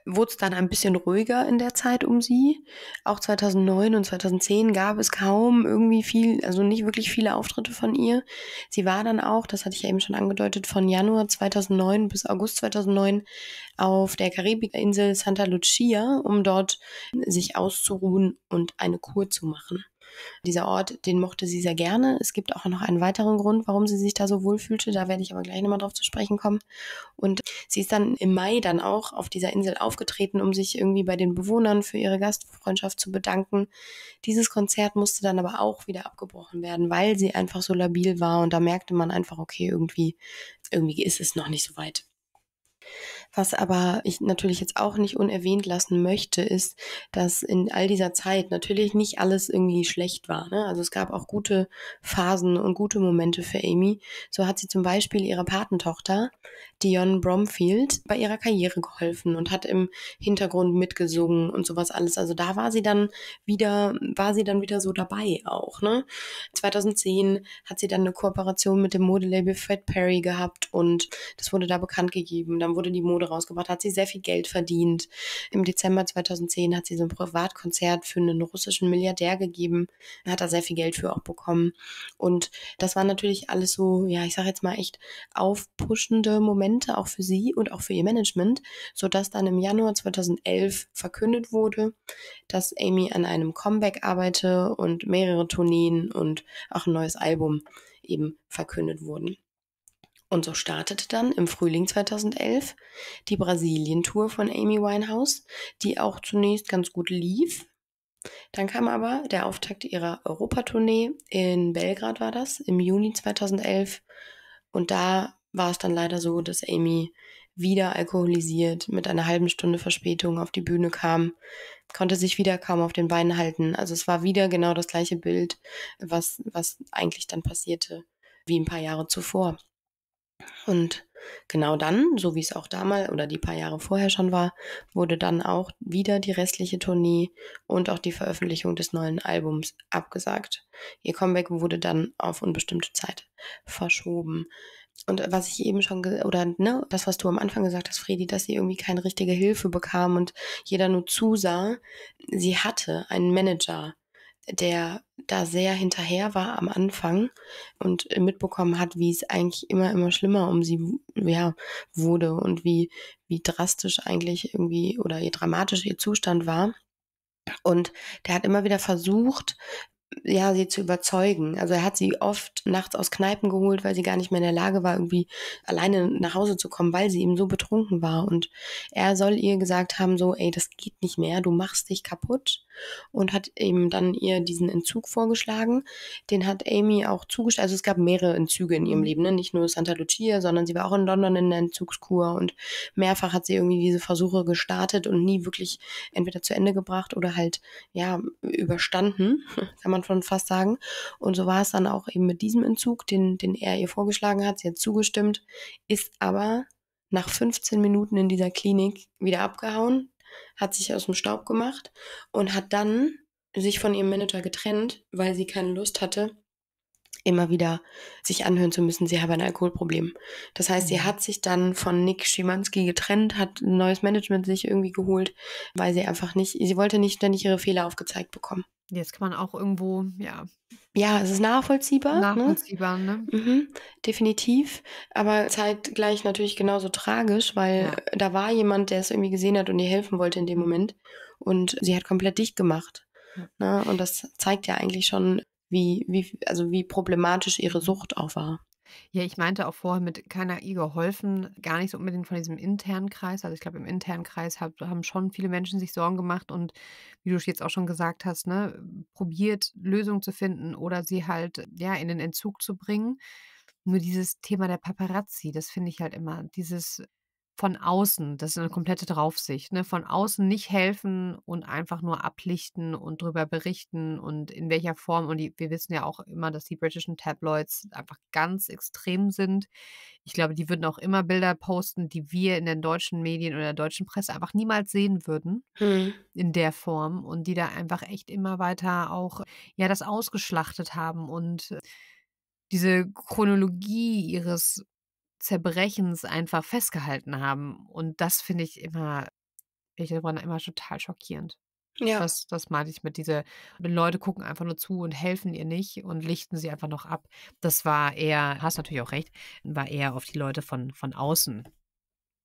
wurde es dann ein bisschen ruhiger in der Zeit um sie. Auch 2009 und 2010 gab es kaum irgendwie viel, also nicht wirklich viele Auftritte von ihr. Sie war dann auch, das hatte ich ja eben schon angedeutet, von Januar 2009 bis August 2009 auf der Karibikinsel Santa Lucia, um dort sich auszuruhen und eine Kur zu machen. Dieser Ort, den mochte sie sehr gerne. Es gibt auch noch einen weiteren Grund, warum sie sich da so wohlfühlte. Da werde ich aber gleich nochmal drauf zu sprechen kommen. Und sie ist dann im Mai dann auch auf dieser Insel aufgetreten, um sich irgendwie bei den Bewohnern für ihre Gastfreundschaft zu bedanken. Dieses Konzert musste dann aber auch wieder abgebrochen werden, weil sie einfach so labil war. Und da merkte man einfach, okay, irgendwie, irgendwie ist es noch nicht so weit. Was aber ich natürlich jetzt auch nicht unerwähnt lassen möchte, ist, dass in all dieser Zeit natürlich nicht alles irgendwie schlecht war. Ne? Also es gab auch gute Phasen und gute Momente für Amy. So hat sie zum Beispiel ihrer Patentochter, Dionne Bromfield, bei ihrer Karriere geholfen und hat im Hintergrund mitgesungen und sowas alles. Also da war sie dann wieder, war sie dann wieder so dabei auch. Ne? 2010 hat sie dann eine Kooperation mit dem Modelabel Fred Perry gehabt und das wurde da bekannt gegeben. Dann wurde die Mode rausgebracht, hat sie sehr viel Geld verdient. Im Dezember 2010 hat sie so ein Privatkonzert für einen russischen Milliardär gegeben, hat da sehr viel Geld für auch bekommen. Und das waren natürlich alles so, ja, ich sage jetzt mal echt aufpuschende Momente auch für sie und auch für ihr Management, sodass dann im Januar 2011 verkündet wurde, dass Amy an einem Comeback arbeite und mehrere Tourneen und auch ein neues Album eben verkündet wurden. Und so startete dann im Frühling 2011 die Brasilien-Tour von Amy Winehouse, die auch zunächst ganz gut lief. Dann kam aber der Auftakt ihrer Europatournee, in Belgrad war das, im Juni 2011. Und da war es dann leider so, dass Amy wieder alkoholisiert mit einer halben Stunde Verspätung auf die Bühne kam, konnte sich wieder kaum auf den Beinen halten. Also es war wieder genau das gleiche Bild, was, was eigentlich dann passierte wie ein paar Jahre zuvor. Und genau dann, so wie es auch damals oder die paar Jahre vorher schon war, wurde dann auch wieder die restliche Tournee und auch die Veröffentlichung des neuen Albums abgesagt. Ihr Comeback wurde dann auf unbestimmte Zeit verschoben. Und was ich eben schon, oder ne, das, was du am Anfang gesagt hast, Fredi, dass sie irgendwie keine richtige Hilfe bekam und jeder nur zusah, sie hatte einen Manager der da sehr hinterher war am Anfang und äh, mitbekommen hat, wie es eigentlich immer, immer schlimmer um sie ja, wurde und wie, wie drastisch eigentlich irgendwie oder je dramatisch ihr Zustand war. Und der hat immer wieder versucht, ja, sie zu überzeugen. Also er hat sie oft nachts aus Kneipen geholt, weil sie gar nicht mehr in der Lage war, irgendwie alleine nach Hause zu kommen, weil sie eben so betrunken war. Und er soll ihr gesagt haben, so, ey, das geht nicht mehr, du machst dich kaputt. Und hat eben dann ihr diesen Entzug vorgeschlagen. Den hat Amy auch zugestimmt. Also es gab mehrere Entzüge in ihrem mhm. Leben, ne? nicht nur Santa Lucia, sondern sie war auch in London in der Entzugskur und mehrfach hat sie irgendwie diese Versuche gestartet und nie wirklich entweder zu Ende gebracht oder halt, ja, überstanden. Sag mal man schon fast sagen. Und so war es dann auch eben mit diesem Entzug, den, den er ihr vorgeschlagen hat. Sie hat zugestimmt, ist aber nach 15 Minuten in dieser Klinik wieder abgehauen, hat sich aus dem Staub gemacht und hat dann sich von ihrem Manager getrennt, weil sie keine Lust hatte, immer wieder sich anhören zu müssen, sie habe ein Alkoholproblem. Das heißt, sie mhm. hat sich dann von Nick Schimanski getrennt, hat ein neues Management sich irgendwie geholt, weil sie einfach nicht, sie wollte nicht ständig ihre Fehler aufgezeigt bekommen. Jetzt kann man auch irgendwo, ja. Ja, es ist nachvollziehbar. Ne? Nachvollziehbar, ne? ne? Mhm, definitiv. Aber zeitgleich halt natürlich genauso tragisch, weil ja. da war jemand, der es irgendwie gesehen hat und ihr helfen wollte in dem mhm. Moment. Und sie hat komplett dicht gemacht. Ja. Ne? Und das zeigt ja eigentlich schon, wie, wie, also wie problematisch ihre Sucht auch war. Ja, ich meinte auch vorher mit keiner I geholfen, gar nicht so unbedingt von diesem internen Kreis. Also ich glaube, im internen Kreis hab, haben schon viele Menschen sich Sorgen gemacht und wie du jetzt auch schon gesagt hast, ne, probiert Lösungen zu finden oder sie halt ja in den Entzug zu bringen. Nur dieses Thema der Paparazzi, das finde ich halt immer, dieses von außen, das ist eine komplette Draufsicht, ne? von außen nicht helfen und einfach nur ablichten und drüber berichten und in welcher Form. Und die, wir wissen ja auch immer, dass die britischen Tabloids einfach ganz extrem sind. Ich glaube, die würden auch immer Bilder posten, die wir in den deutschen Medien oder der deutschen Presse einfach niemals sehen würden hm. in der Form und die da einfach echt immer weiter auch ja das ausgeschlachtet haben und äh, diese Chronologie ihres Zerbrechens einfach festgehalten haben. Und das finde ich immer, ich war immer total schockierend. Ja. Das, das meinte ich mit diese, Leute gucken einfach nur zu und helfen ihr nicht und lichten sie einfach noch ab. Das war eher, hast natürlich auch recht, war eher auf die Leute von, von außen.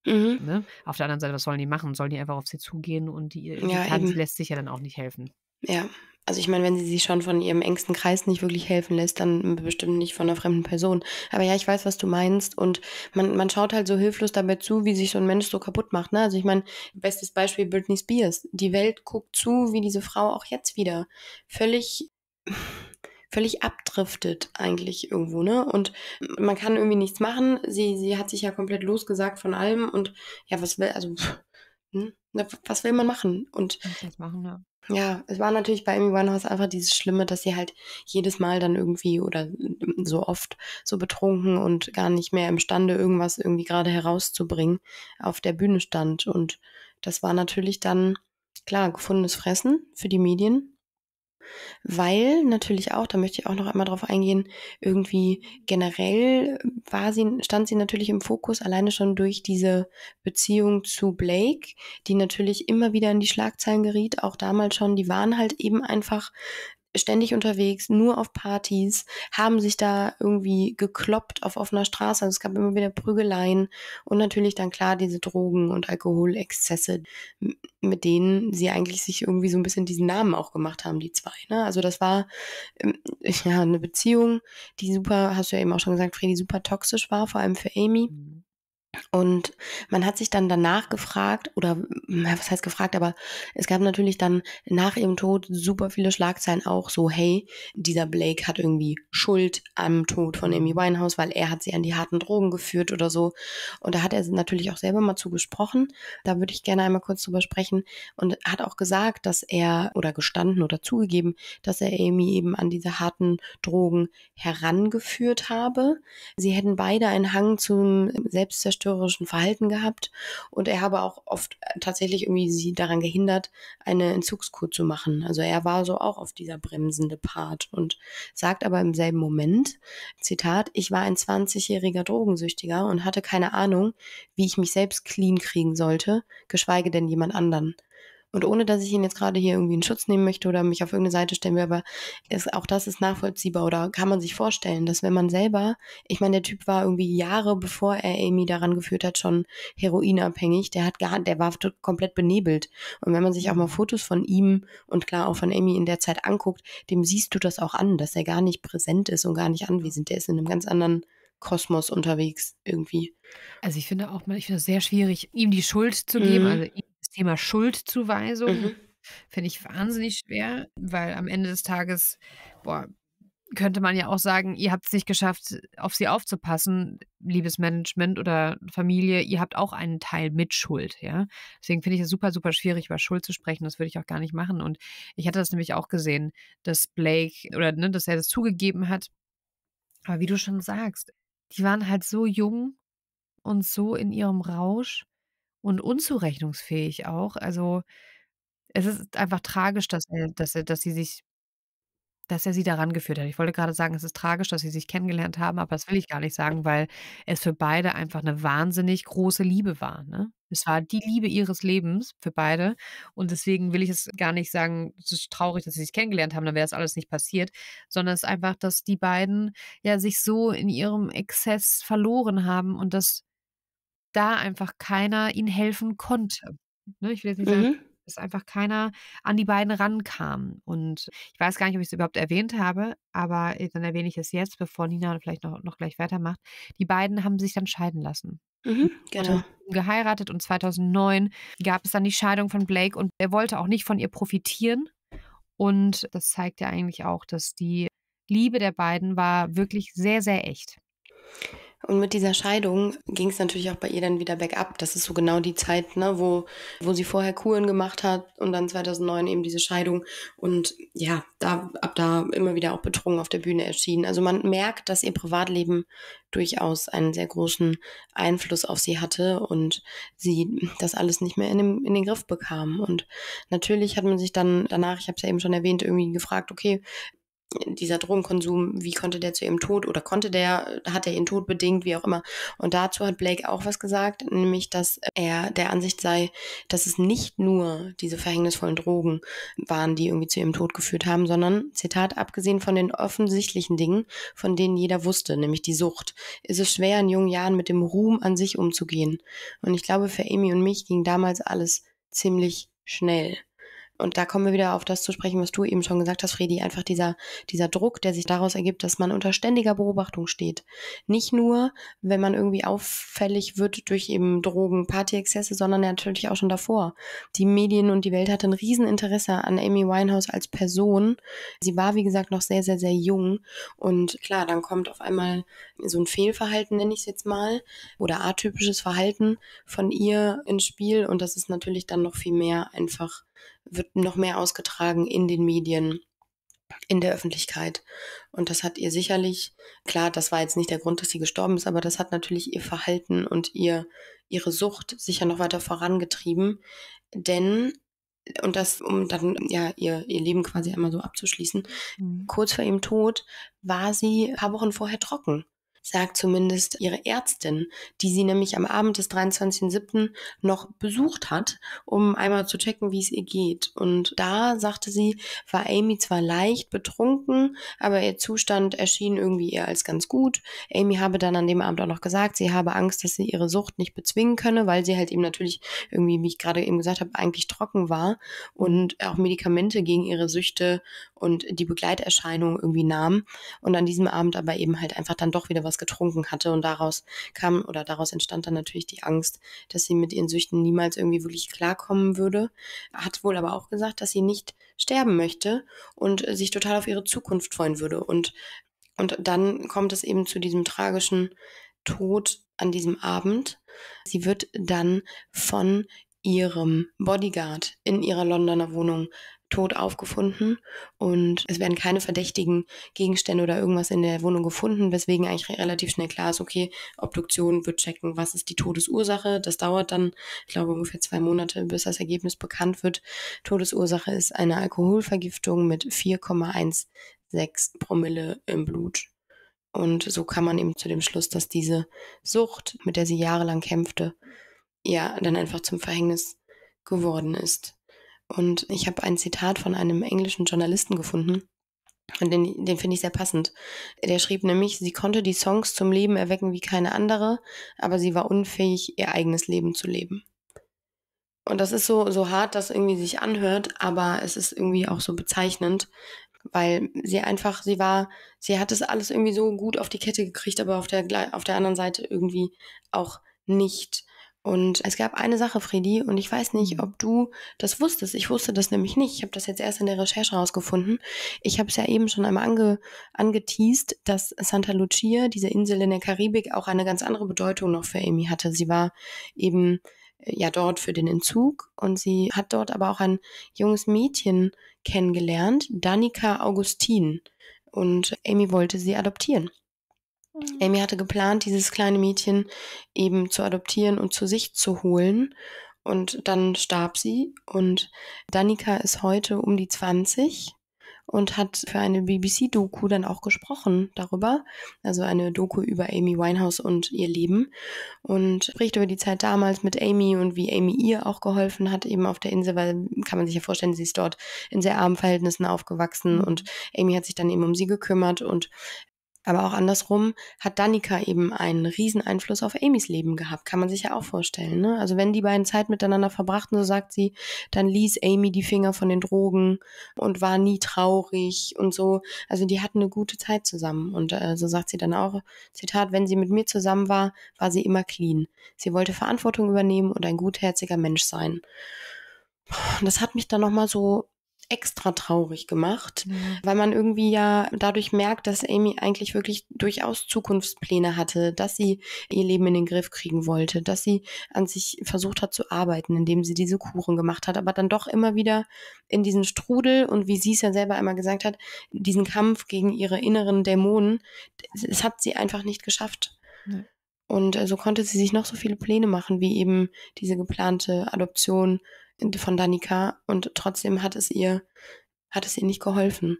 Mhm. Ne? Auf der anderen Seite, was sollen die machen? Sollen die einfach auf sie zugehen und die, die ja, lässt sich ja dann auch nicht helfen. Ja, also ich meine, wenn sie sich schon von ihrem engsten Kreis nicht wirklich helfen lässt, dann bestimmt nicht von einer fremden Person. Aber ja, ich weiß, was du meinst. Und man, man schaut halt so hilflos dabei zu, wie sich so ein Mensch so kaputt macht. Ne? Also ich meine, bestes Beispiel Britney Spears. Die Welt guckt zu, wie diese Frau auch jetzt wieder völlig völlig abdriftet eigentlich irgendwo, ne? Und man kann irgendwie nichts machen. Sie, sie hat sich ja komplett losgesagt von allem und ja, was will, also, hm? was will man machen? Und machen, ja. Ja, es war natürlich bei Amy Winehouse einfach dieses Schlimme, dass sie halt jedes Mal dann irgendwie oder mm, so oft so betrunken und gar nicht mehr imstande, irgendwas irgendwie gerade herauszubringen, auf der Bühne stand. Und das war natürlich dann, klar, gefundenes Fressen für die Medien, weil natürlich auch, da möchte ich auch noch einmal drauf eingehen, irgendwie generell äh, war sie, stand sie natürlich im Fokus, alleine schon durch diese Beziehung zu Blake, die natürlich immer wieder in die Schlagzeilen geriet, auch damals schon, die waren halt eben einfach ständig unterwegs, nur auf Partys, haben sich da irgendwie gekloppt auf offener Straße. Also es gab immer wieder Prügeleien und natürlich dann klar diese Drogen- und Alkoholexzesse, mit denen sie eigentlich sich irgendwie so ein bisschen diesen Namen auch gemacht haben, die zwei. Ne? Also das war ähm, ja eine Beziehung, die super, hast du ja eben auch schon gesagt, Freddy, super toxisch war, vor allem für Amy. Mhm und man hat sich dann danach gefragt, oder hm, was heißt gefragt, aber es gab natürlich dann nach ihrem Tod super viele Schlagzeilen auch so, hey, dieser Blake hat irgendwie Schuld am Tod von Amy Winehouse, weil er hat sie an die harten Drogen geführt oder so. Und da hat er natürlich auch selber mal zugesprochen. Da würde ich gerne einmal kurz drüber sprechen. Und hat auch gesagt, dass er oder gestanden oder zugegeben, dass er Amy eben an diese harten Drogen herangeführt habe. Sie hätten beide einen Hang zum Selbstzerstörung zerstörerischen Verhalten gehabt und er habe auch oft äh, tatsächlich irgendwie sie daran gehindert, eine Entzugskur zu machen. Also er war so auch auf dieser bremsende Part und sagt aber im selben Moment, Zitat, ich war ein 20-jähriger Drogensüchtiger und hatte keine Ahnung, wie ich mich selbst clean kriegen sollte, geschweige denn jemand anderen. Und ohne, dass ich ihn jetzt gerade hier irgendwie in Schutz nehmen möchte oder mich auf irgendeine Seite stellen will, aber ist, auch das ist nachvollziehbar oder kann man sich vorstellen, dass wenn man selber, ich meine, der Typ war irgendwie Jahre bevor er Amy daran geführt hat, schon heroinabhängig, der hat gehandelt, der war komplett benebelt. Und wenn man sich auch mal mhm. Fotos von ihm und klar auch von Amy in der Zeit anguckt, dem siehst du das auch an, dass er gar nicht präsent ist und gar nicht anwesend. Der ist in einem ganz anderen Kosmos unterwegs irgendwie. Also ich finde auch mal, ich finde es sehr schwierig, ihm die Schuld zu geben, mm. also ihm Thema Schuldzuweisung mhm. finde ich wahnsinnig schwer, weil am Ende des Tages, boah, könnte man ja auch sagen, ihr habt es nicht geschafft, auf sie aufzupassen, liebes Management oder Familie, ihr habt auch einen Teil Mitschuld, ja. Deswegen finde ich es super, super schwierig, über Schuld zu sprechen. Das würde ich auch gar nicht machen. Und ich hatte das nämlich auch gesehen, dass Blake oder ne, dass er das zugegeben hat. Aber wie du schon sagst, die waren halt so jung und so in ihrem Rausch und unzurechnungsfähig auch. Also es ist einfach tragisch, dass er, dass er, dass sie sich, dass er sie daran geführt hat. Ich wollte gerade sagen, es ist tragisch, dass sie sich kennengelernt haben, aber das will ich gar nicht sagen, weil es für beide einfach eine wahnsinnig große Liebe war. Ne? Es war die Liebe ihres Lebens für beide. Und deswegen will ich es gar nicht sagen, es ist traurig, dass sie sich kennengelernt haben, dann wäre das alles nicht passiert, sondern es ist einfach, dass die beiden ja sich so in ihrem Exzess verloren haben und das da einfach keiner ihnen helfen konnte. Ne? Ich will jetzt nicht mhm. sagen, dass einfach keiner an die beiden rankam. Und ich weiß gar nicht, ob ich es überhaupt erwähnt habe, aber dann erwähne ich es jetzt, bevor Nina vielleicht noch, noch gleich weitermacht. Die beiden haben sich dann scheiden lassen. Mhm, genau. Geheiratet und 2009 gab es dann die Scheidung von Blake und er wollte auch nicht von ihr profitieren. Und das zeigt ja eigentlich auch, dass die Liebe der beiden war wirklich sehr, sehr echt. Und mit dieser Scheidung ging es natürlich auch bei ihr dann wieder bergab. Das ist so genau die Zeit, ne, wo, wo sie vorher Kuren gemacht hat und dann 2009 eben diese Scheidung. Und ja, da, ab da immer wieder auch betrunken auf der Bühne erschienen. Also man merkt, dass ihr Privatleben durchaus einen sehr großen Einfluss auf sie hatte und sie das alles nicht mehr in, dem, in den Griff bekam. Und natürlich hat man sich dann danach, ich habe es ja eben schon erwähnt, irgendwie gefragt, okay, dieser Drogenkonsum, wie konnte der zu ihrem Tod oder konnte der, hat er ihren Tod bedingt, wie auch immer. Und dazu hat Blake auch was gesagt, nämlich, dass er der Ansicht sei, dass es nicht nur diese verhängnisvollen Drogen waren, die irgendwie zu ihrem Tod geführt haben, sondern, Zitat, abgesehen von den offensichtlichen Dingen, von denen jeder wusste, nämlich die Sucht, ist es schwer, in jungen Jahren mit dem Ruhm an sich umzugehen. Und ich glaube, für Amy und mich ging damals alles ziemlich schnell und da kommen wir wieder auf das zu sprechen, was du eben schon gesagt hast, Freddy, einfach dieser, dieser Druck, der sich daraus ergibt, dass man unter ständiger Beobachtung steht. Nicht nur, wenn man irgendwie auffällig wird durch eben Drogen, Partyexzesse, sondern natürlich auch schon davor. Die Medien und die Welt hatten ein Rieseninteresse an Amy Winehouse als Person. Sie war, wie gesagt, noch sehr, sehr, sehr jung und klar, dann kommt auf einmal so ein Fehlverhalten, nenne ich es jetzt mal, oder atypisches Verhalten von ihr ins Spiel und das ist natürlich dann noch viel mehr einfach wird noch mehr ausgetragen in den Medien, in der Öffentlichkeit. Und das hat ihr sicherlich, klar, das war jetzt nicht der Grund, dass sie gestorben ist, aber das hat natürlich ihr Verhalten und ihr, ihre Sucht sicher noch weiter vorangetrieben. Denn, und das, um dann ja ihr, ihr Leben quasi einmal so abzuschließen, mhm. kurz vor ihrem Tod war sie ein paar Wochen vorher trocken sagt zumindest ihre Ärztin, die sie nämlich am Abend des 23.07. noch besucht hat, um einmal zu checken, wie es ihr geht. Und da, sagte sie, war Amy zwar leicht betrunken, aber ihr Zustand erschien irgendwie ihr als ganz gut. Amy habe dann an dem Abend auch noch gesagt, sie habe Angst, dass sie ihre Sucht nicht bezwingen könne, weil sie halt eben natürlich irgendwie, wie ich gerade eben gesagt habe, eigentlich trocken war und auch Medikamente gegen ihre Süchte und die Begleiterscheinung irgendwie nahm und an diesem Abend aber eben halt einfach dann doch wieder was was getrunken hatte und daraus kam oder daraus entstand dann natürlich die Angst, dass sie mit ihren Süchten niemals irgendwie wirklich klarkommen würde. Hat wohl aber auch gesagt, dass sie nicht sterben möchte und sich total auf ihre Zukunft freuen würde. Und, und dann kommt es eben zu diesem tragischen Tod an diesem Abend. Sie wird dann von ihrem Bodyguard in ihrer Londoner Wohnung tot aufgefunden und es werden keine verdächtigen Gegenstände oder irgendwas in der Wohnung gefunden, weswegen eigentlich relativ schnell klar ist, okay, Obduktion wird checken, was ist die Todesursache. Das dauert dann, ich glaube, ungefähr zwei Monate, bis das Ergebnis bekannt wird. Todesursache ist eine Alkoholvergiftung mit 4,16 Promille im Blut. Und so kam man eben zu dem Schluss, dass diese Sucht, mit der sie jahrelang kämpfte, ja, dann einfach zum Verhängnis geworden ist. Und ich habe ein Zitat von einem englischen Journalisten gefunden. Und den, den finde ich sehr passend. Der schrieb nämlich, sie konnte die Songs zum Leben erwecken wie keine andere, aber sie war unfähig, ihr eigenes Leben zu leben. Und das ist so, so hart, dass irgendwie sich anhört, aber es ist irgendwie auch so bezeichnend, weil sie einfach, sie war, sie hat es alles irgendwie so gut auf die Kette gekriegt, aber auf der, auf der anderen Seite irgendwie auch nicht und es gab eine Sache, Freddy, und ich weiß nicht, mhm. ob du das wusstest. Ich wusste das nämlich nicht. Ich habe das jetzt erst in der Recherche rausgefunden. Ich habe es ja eben schon einmal ange angeteased, dass Santa Lucia, diese Insel in der Karibik, auch eine ganz andere Bedeutung noch für Amy hatte. Sie war eben äh, ja dort für den Entzug und sie hat dort aber auch ein junges Mädchen kennengelernt, Danica Augustin. Und Amy wollte sie adoptieren. Amy hatte geplant, dieses kleine Mädchen eben zu adoptieren und zu sich zu holen. Und dann starb sie. Und Danica ist heute um die 20 und hat für eine BBC-Doku dann auch gesprochen darüber. Also eine Doku über Amy Winehouse und ihr Leben. Und spricht über die Zeit damals mit Amy und wie Amy ihr auch geholfen hat, eben auf der Insel, weil kann man sich ja vorstellen, sie ist dort in sehr armen Verhältnissen aufgewachsen mhm. und Amy hat sich dann eben um sie gekümmert und aber auch andersrum hat Danica eben einen riesen Einfluss auf Amys Leben gehabt. Kann man sich ja auch vorstellen. Ne? Also wenn die beiden Zeit miteinander verbrachten, so sagt sie, dann ließ Amy die Finger von den Drogen und war nie traurig und so. Also die hatten eine gute Zeit zusammen. Und äh, so sagt sie dann auch, Zitat, wenn sie mit mir zusammen war, war sie immer clean. Sie wollte Verantwortung übernehmen und ein gutherziger Mensch sein. Das hat mich dann nochmal so extra traurig gemacht, mhm. weil man irgendwie ja dadurch merkt, dass Amy eigentlich wirklich durchaus Zukunftspläne hatte, dass sie ihr Leben in den Griff kriegen wollte, dass sie an sich versucht hat zu arbeiten, indem sie diese Kuchen gemacht hat, aber dann doch immer wieder in diesen Strudel und wie sie es ja selber einmal gesagt hat, diesen Kampf gegen ihre inneren Dämonen, es hat sie einfach nicht geschafft. Mhm. Und äh, so konnte sie sich noch so viele Pläne machen, wie eben diese geplante Adoption von Danica und trotzdem hat es ihr, hat es ihr nicht geholfen.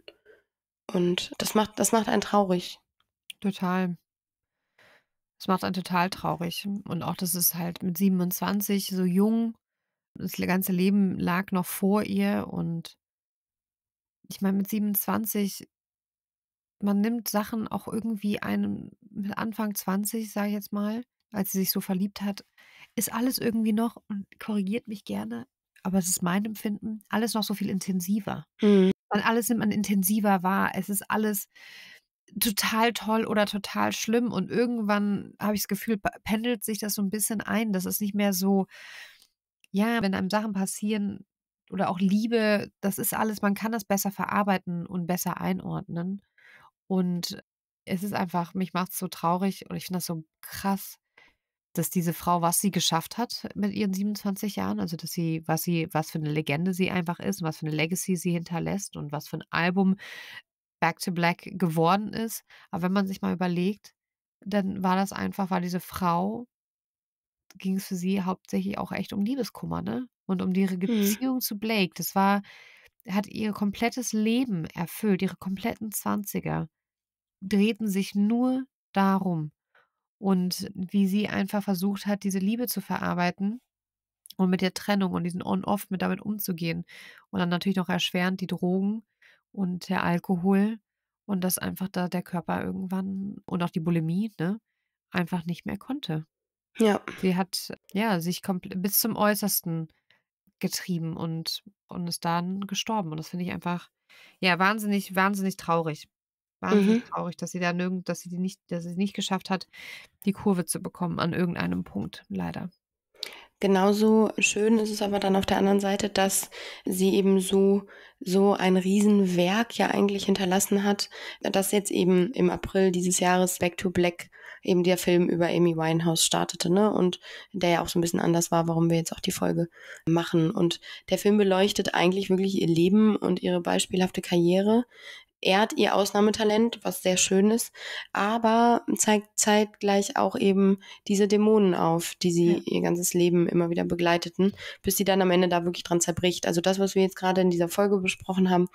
Und das macht, das macht einen traurig. Total. Das macht einen total traurig. Und auch, dass es halt mit 27 so jung, das ganze Leben lag noch vor ihr. Und ich meine, mit 27, man nimmt Sachen auch irgendwie einem, mit Anfang 20, sage ich jetzt mal, als sie sich so verliebt hat, ist alles irgendwie noch, und korrigiert mich gerne, aber es ist mein Empfinden, alles noch so viel intensiver. Mhm. Und alles nimmt man intensiver wahr. Es ist alles total toll oder total schlimm. Und irgendwann habe ich das Gefühl, pendelt sich das so ein bisschen ein. Das ist nicht mehr so, ja, wenn einem Sachen passieren oder auch Liebe, das ist alles, man kann das besser verarbeiten und besser einordnen. Und es ist einfach, mich macht es so traurig und ich finde das so krass, dass diese Frau, was sie geschafft hat mit ihren 27 Jahren, also dass sie, was sie, was für eine Legende sie einfach ist, was für eine Legacy sie hinterlässt und was für ein Album Back to Black geworden ist. Aber wenn man sich mal überlegt, dann war das einfach, war diese Frau, ging es für sie hauptsächlich auch echt um Liebeskummer, ne? Und um ihre mhm. Beziehung mhm. zu Blake. Das war, hat ihr komplettes Leben erfüllt, ihre kompletten 20er drehten sich nur darum und wie sie einfach versucht hat, diese Liebe zu verarbeiten und mit der Trennung und diesen On-Off mit damit umzugehen. Und dann natürlich noch erschwerend die Drogen und der Alkohol und dass einfach da der Körper irgendwann und auch die Bulimie, ne, einfach nicht mehr konnte. Ja. Sie hat ja sich bis zum Äußersten getrieben und, und ist dann gestorben. Und das finde ich einfach ja wahnsinnig, wahnsinnig traurig wahnsinnig mhm. traurig, dass sie da nirgend, dass sie die nicht, dass sie nicht geschafft hat, die Kurve zu bekommen an irgendeinem Punkt, leider. Genauso schön ist es aber dann auf der anderen Seite, dass sie eben so, so ein Riesenwerk ja eigentlich hinterlassen hat, dass jetzt eben im April dieses Jahres Back to Black eben der Film über Amy Winehouse startete, ne? Und der ja auch so ein bisschen anders war, warum wir jetzt auch die Folge machen. Und der Film beleuchtet eigentlich wirklich ihr Leben und ihre beispielhafte Karriere ehrt ihr Ausnahmetalent, was sehr schön ist, aber zeigt zeitgleich auch eben diese Dämonen auf, die sie ja. ihr ganzes Leben immer wieder begleiteten, bis sie dann am Ende da wirklich dran zerbricht. Also das, was wir jetzt gerade in dieser Folge besprochen haben,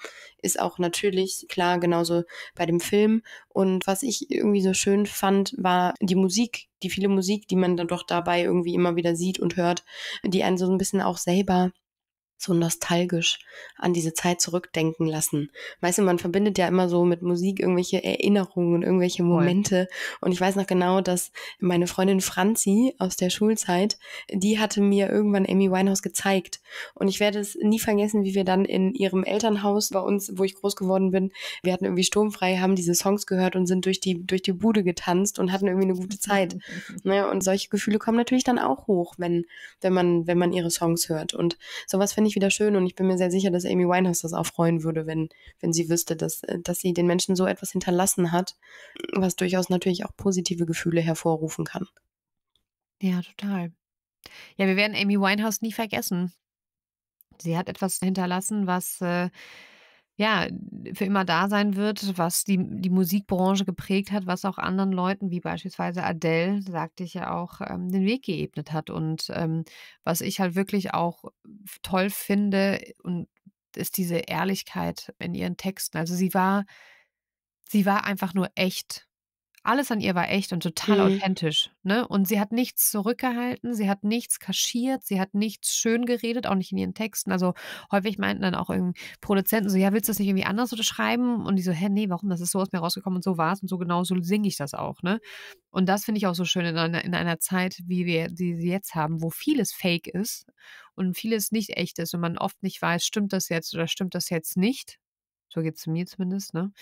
ist auch natürlich klar genauso bei dem Film. Und was ich irgendwie so schön fand, war die Musik, die viele Musik, die man dann doch dabei irgendwie immer wieder sieht und hört, die einen so ein bisschen auch selber so nostalgisch an diese Zeit zurückdenken lassen. Weißt du, man verbindet ja immer so mit Musik irgendwelche Erinnerungen, irgendwelche Momente. Und ich weiß noch genau, dass meine Freundin Franzi aus der Schulzeit, die hatte mir irgendwann Amy Winehouse gezeigt. Und ich werde es nie vergessen, wie wir dann in ihrem Elternhaus bei uns, wo ich groß geworden bin, wir hatten irgendwie sturmfrei, haben diese Songs gehört und sind durch die, durch die Bude getanzt und hatten irgendwie eine gute Zeit. naja, ne, und solche Gefühle kommen natürlich dann auch hoch, wenn, wenn man, wenn man ihre Songs hört. Und sowas finde ich ich wieder schön und ich bin mir sehr sicher, dass Amy Winehouse das auch freuen würde, wenn, wenn sie wüsste, dass, äh, dass sie den Menschen so etwas hinterlassen hat, was durchaus natürlich auch positive Gefühle hervorrufen kann. Ja, total. Ja, wir werden Amy Winehouse nie vergessen. Sie hat etwas hinterlassen, was äh, ja, für immer da sein wird, was die, die Musikbranche geprägt hat, was auch anderen Leuten, wie beispielsweise Adele, sagte ich ja auch, ähm, den Weg geebnet hat. Und ähm, was ich halt wirklich auch toll finde und ist diese Ehrlichkeit in ihren Texten. Also sie war, sie war einfach nur echt alles an ihr war echt und total mhm. authentisch. Ne? Und sie hat nichts zurückgehalten, sie hat nichts kaschiert, sie hat nichts schön geredet, auch nicht in ihren Texten. Also häufig meinten dann auch irgendwie Produzenten so, ja, willst du das nicht irgendwie anders oder schreiben? Und die so, hä, nee, warum? Das ist so aus mir rausgekommen und so war es und so genau so singe ich das auch. Ne? Und das finde ich auch so schön in einer, in einer Zeit, wie wir die sie jetzt haben, wo vieles fake ist und vieles nicht echt ist und man oft nicht weiß, stimmt das jetzt oder stimmt das jetzt nicht. So geht es mir zumindest, ne?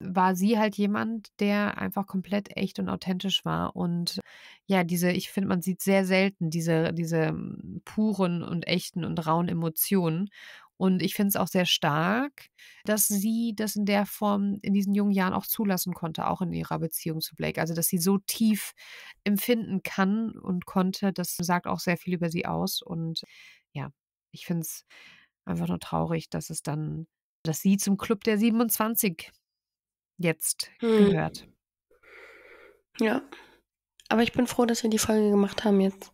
war sie halt jemand, der einfach komplett echt und authentisch war. Und ja, diese, ich finde, man sieht sehr selten diese, diese hm, puren und echten und rauen Emotionen. Und ich finde es auch sehr stark, dass sie das in der Form in diesen jungen Jahren auch zulassen konnte, auch in ihrer Beziehung zu Blake. Also, dass sie so tief empfinden kann und konnte, das sagt auch sehr viel über sie aus. Und ja, ich finde es einfach nur traurig, dass es dann, dass sie zum Club der 27 jetzt hm. gehört. Ja. Aber ich bin froh, dass wir die Folge gemacht haben jetzt.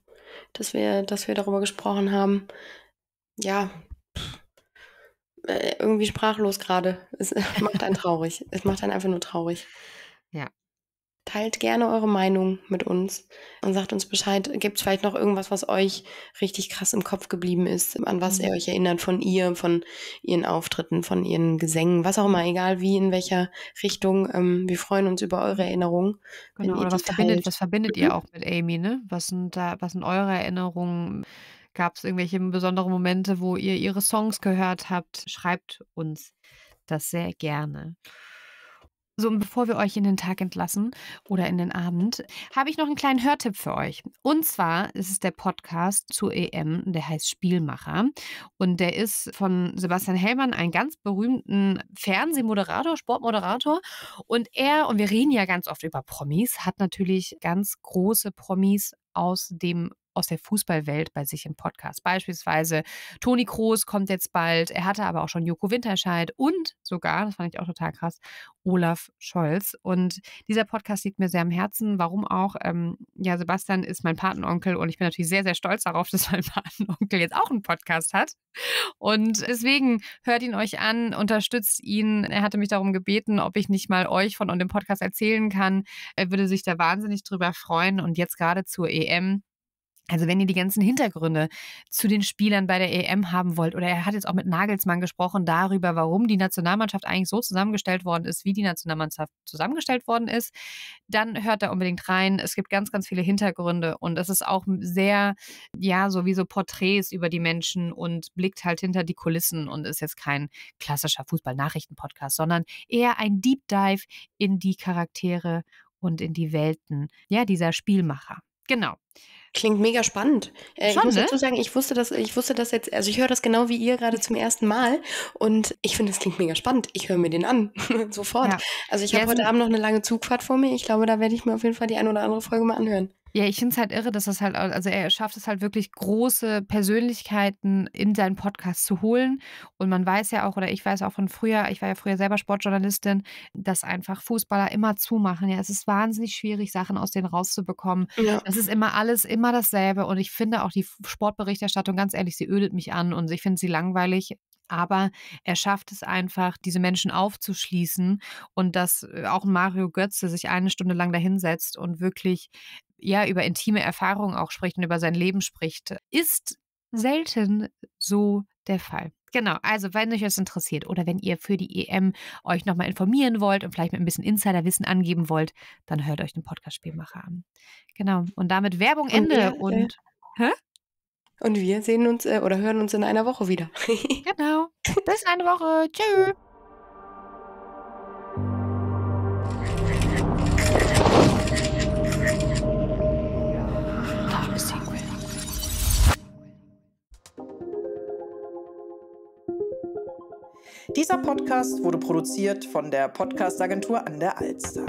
Dass wir, dass wir darüber gesprochen haben. Ja. Äh, irgendwie sprachlos gerade. Es macht einen traurig. Es macht einen einfach nur traurig. Ja. Teilt gerne eure Meinung mit uns und sagt uns Bescheid. Gibt es vielleicht noch irgendwas, was euch richtig krass im Kopf geblieben ist, an was mhm. ihr euch erinnert von ihr, von ihren Auftritten, von ihren Gesängen, was auch immer, egal wie, in welcher Richtung. Ähm, wir freuen uns über eure Erinnerungen. Genau, oder was verbindet, was verbindet mhm. ihr auch mit Amy, ne? Was sind da, was sind eure Erinnerungen? Gab es irgendwelche besonderen Momente, wo ihr ihre Songs gehört habt? Schreibt uns das sehr gerne. So, bevor wir euch in den Tag entlassen oder in den Abend, habe ich noch einen kleinen Hörtipp für euch. Und zwar ist es der Podcast zur EM, der heißt Spielmacher. Und der ist von Sebastian Hellmann, einem ganz berühmten Fernsehmoderator, Sportmoderator. Und er, und wir reden ja ganz oft über Promis, hat natürlich ganz große Promis aus dem aus der Fußballwelt bei sich im Podcast. Beispielsweise Toni Kroos kommt jetzt bald. Er hatte aber auch schon Joko Winterscheid und sogar, das fand ich auch total krass, Olaf Scholz. Und dieser Podcast liegt mir sehr am Herzen. Warum auch? Ähm, ja, Sebastian ist mein Patenonkel und ich bin natürlich sehr, sehr stolz darauf, dass mein Patenonkel jetzt auch einen Podcast hat. Und deswegen hört ihn euch an, unterstützt ihn. Er hatte mich darum gebeten, ob ich nicht mal euch von und dem Podcast erzählen kann. Er würde sich da wahnsinnig drüber freuen. Und jetzt gerade zur EM also wenn ihr die ganzen Hintergründe zu den Spielern bei der EM haben wollt, oder er hat jetzt auch mit Nagelsmann gesprochen darüber, warum die Nationalmannschaft eigentlich so zusammengestellt worden ist, wie die Nationalmannschaft zusammengestellt worden ist, dann hört da unbedingt rein. Es gibt ganz, ganz viele Hintergründe und es ist auch sehr, ja, so wie so Porträts über die Menschen und blickt halt hinter die Kulissen und ist jetzt kein klassischer Fußball-Nachrichten-Podcast, sondern eher ein Deep Dive in die Charaktere und in die Welten, ja, dieser Spielmacher. Genau. Klingt mega spannend. Äh, Schon, ich muss ne? dazu sagen, ich wusste das, ich wusste das jetzt, also ich höre das genau wie ihr gerade zum ersten Mal und ich finde, es klingt mega spannend. Ich höre mir den an. Sofort. Ja. Also ich habe heute Abend noch eine lange Zugfahrt vor mir. Ich glaube, da werde ich mir auf jeden Fall die eine oder andere Folge mal anhören. Ja, ich finde es halt irre, dass das halt, also er schafft es halt wirklich große Persönlichkeiten in seinen Podcast zu holen. Und man weiß ja auch, oder ich weiß auch von früher, ich war ja früher selber Sportjournalistin, dass einfach Fußballer immer zumachen. Ja, es ist wahnsinnig schwierig, Sachen aus denen rauszubekommen. Ja. Das ist immer alles, immer dasselbe. Und ich finde auch die Sportberichterstattung, ganz ehrlich, sie ödet mich an und ich finde sie langweilig aber er schafft es einfach, diese Menschen aufzuschließen und dass äh, auch Mario Götze sich eine Stunde lang dahinsetzt und wirklich ja über intime Erfahrungen auch spricht und über sein Leben spricht, ist selten so der Fall. Genau, also wenn euch das interessiert oder wenn ihr für die EM euch nochmal informieren wollt und vielleicht mit ein bisschen Insiderwissen angeben wollt, dann hört euch den Podcast-Spielmacher an. Genau, und damit Werbung Ende äh, und. Wir, und, äh, und wir sehen uns äh, oder hören uns in einer Woche wieder. genau, bis in eine Woche. Tschüss. Dieser Podcast wurde produziert von der Podcastagentur an der Alster.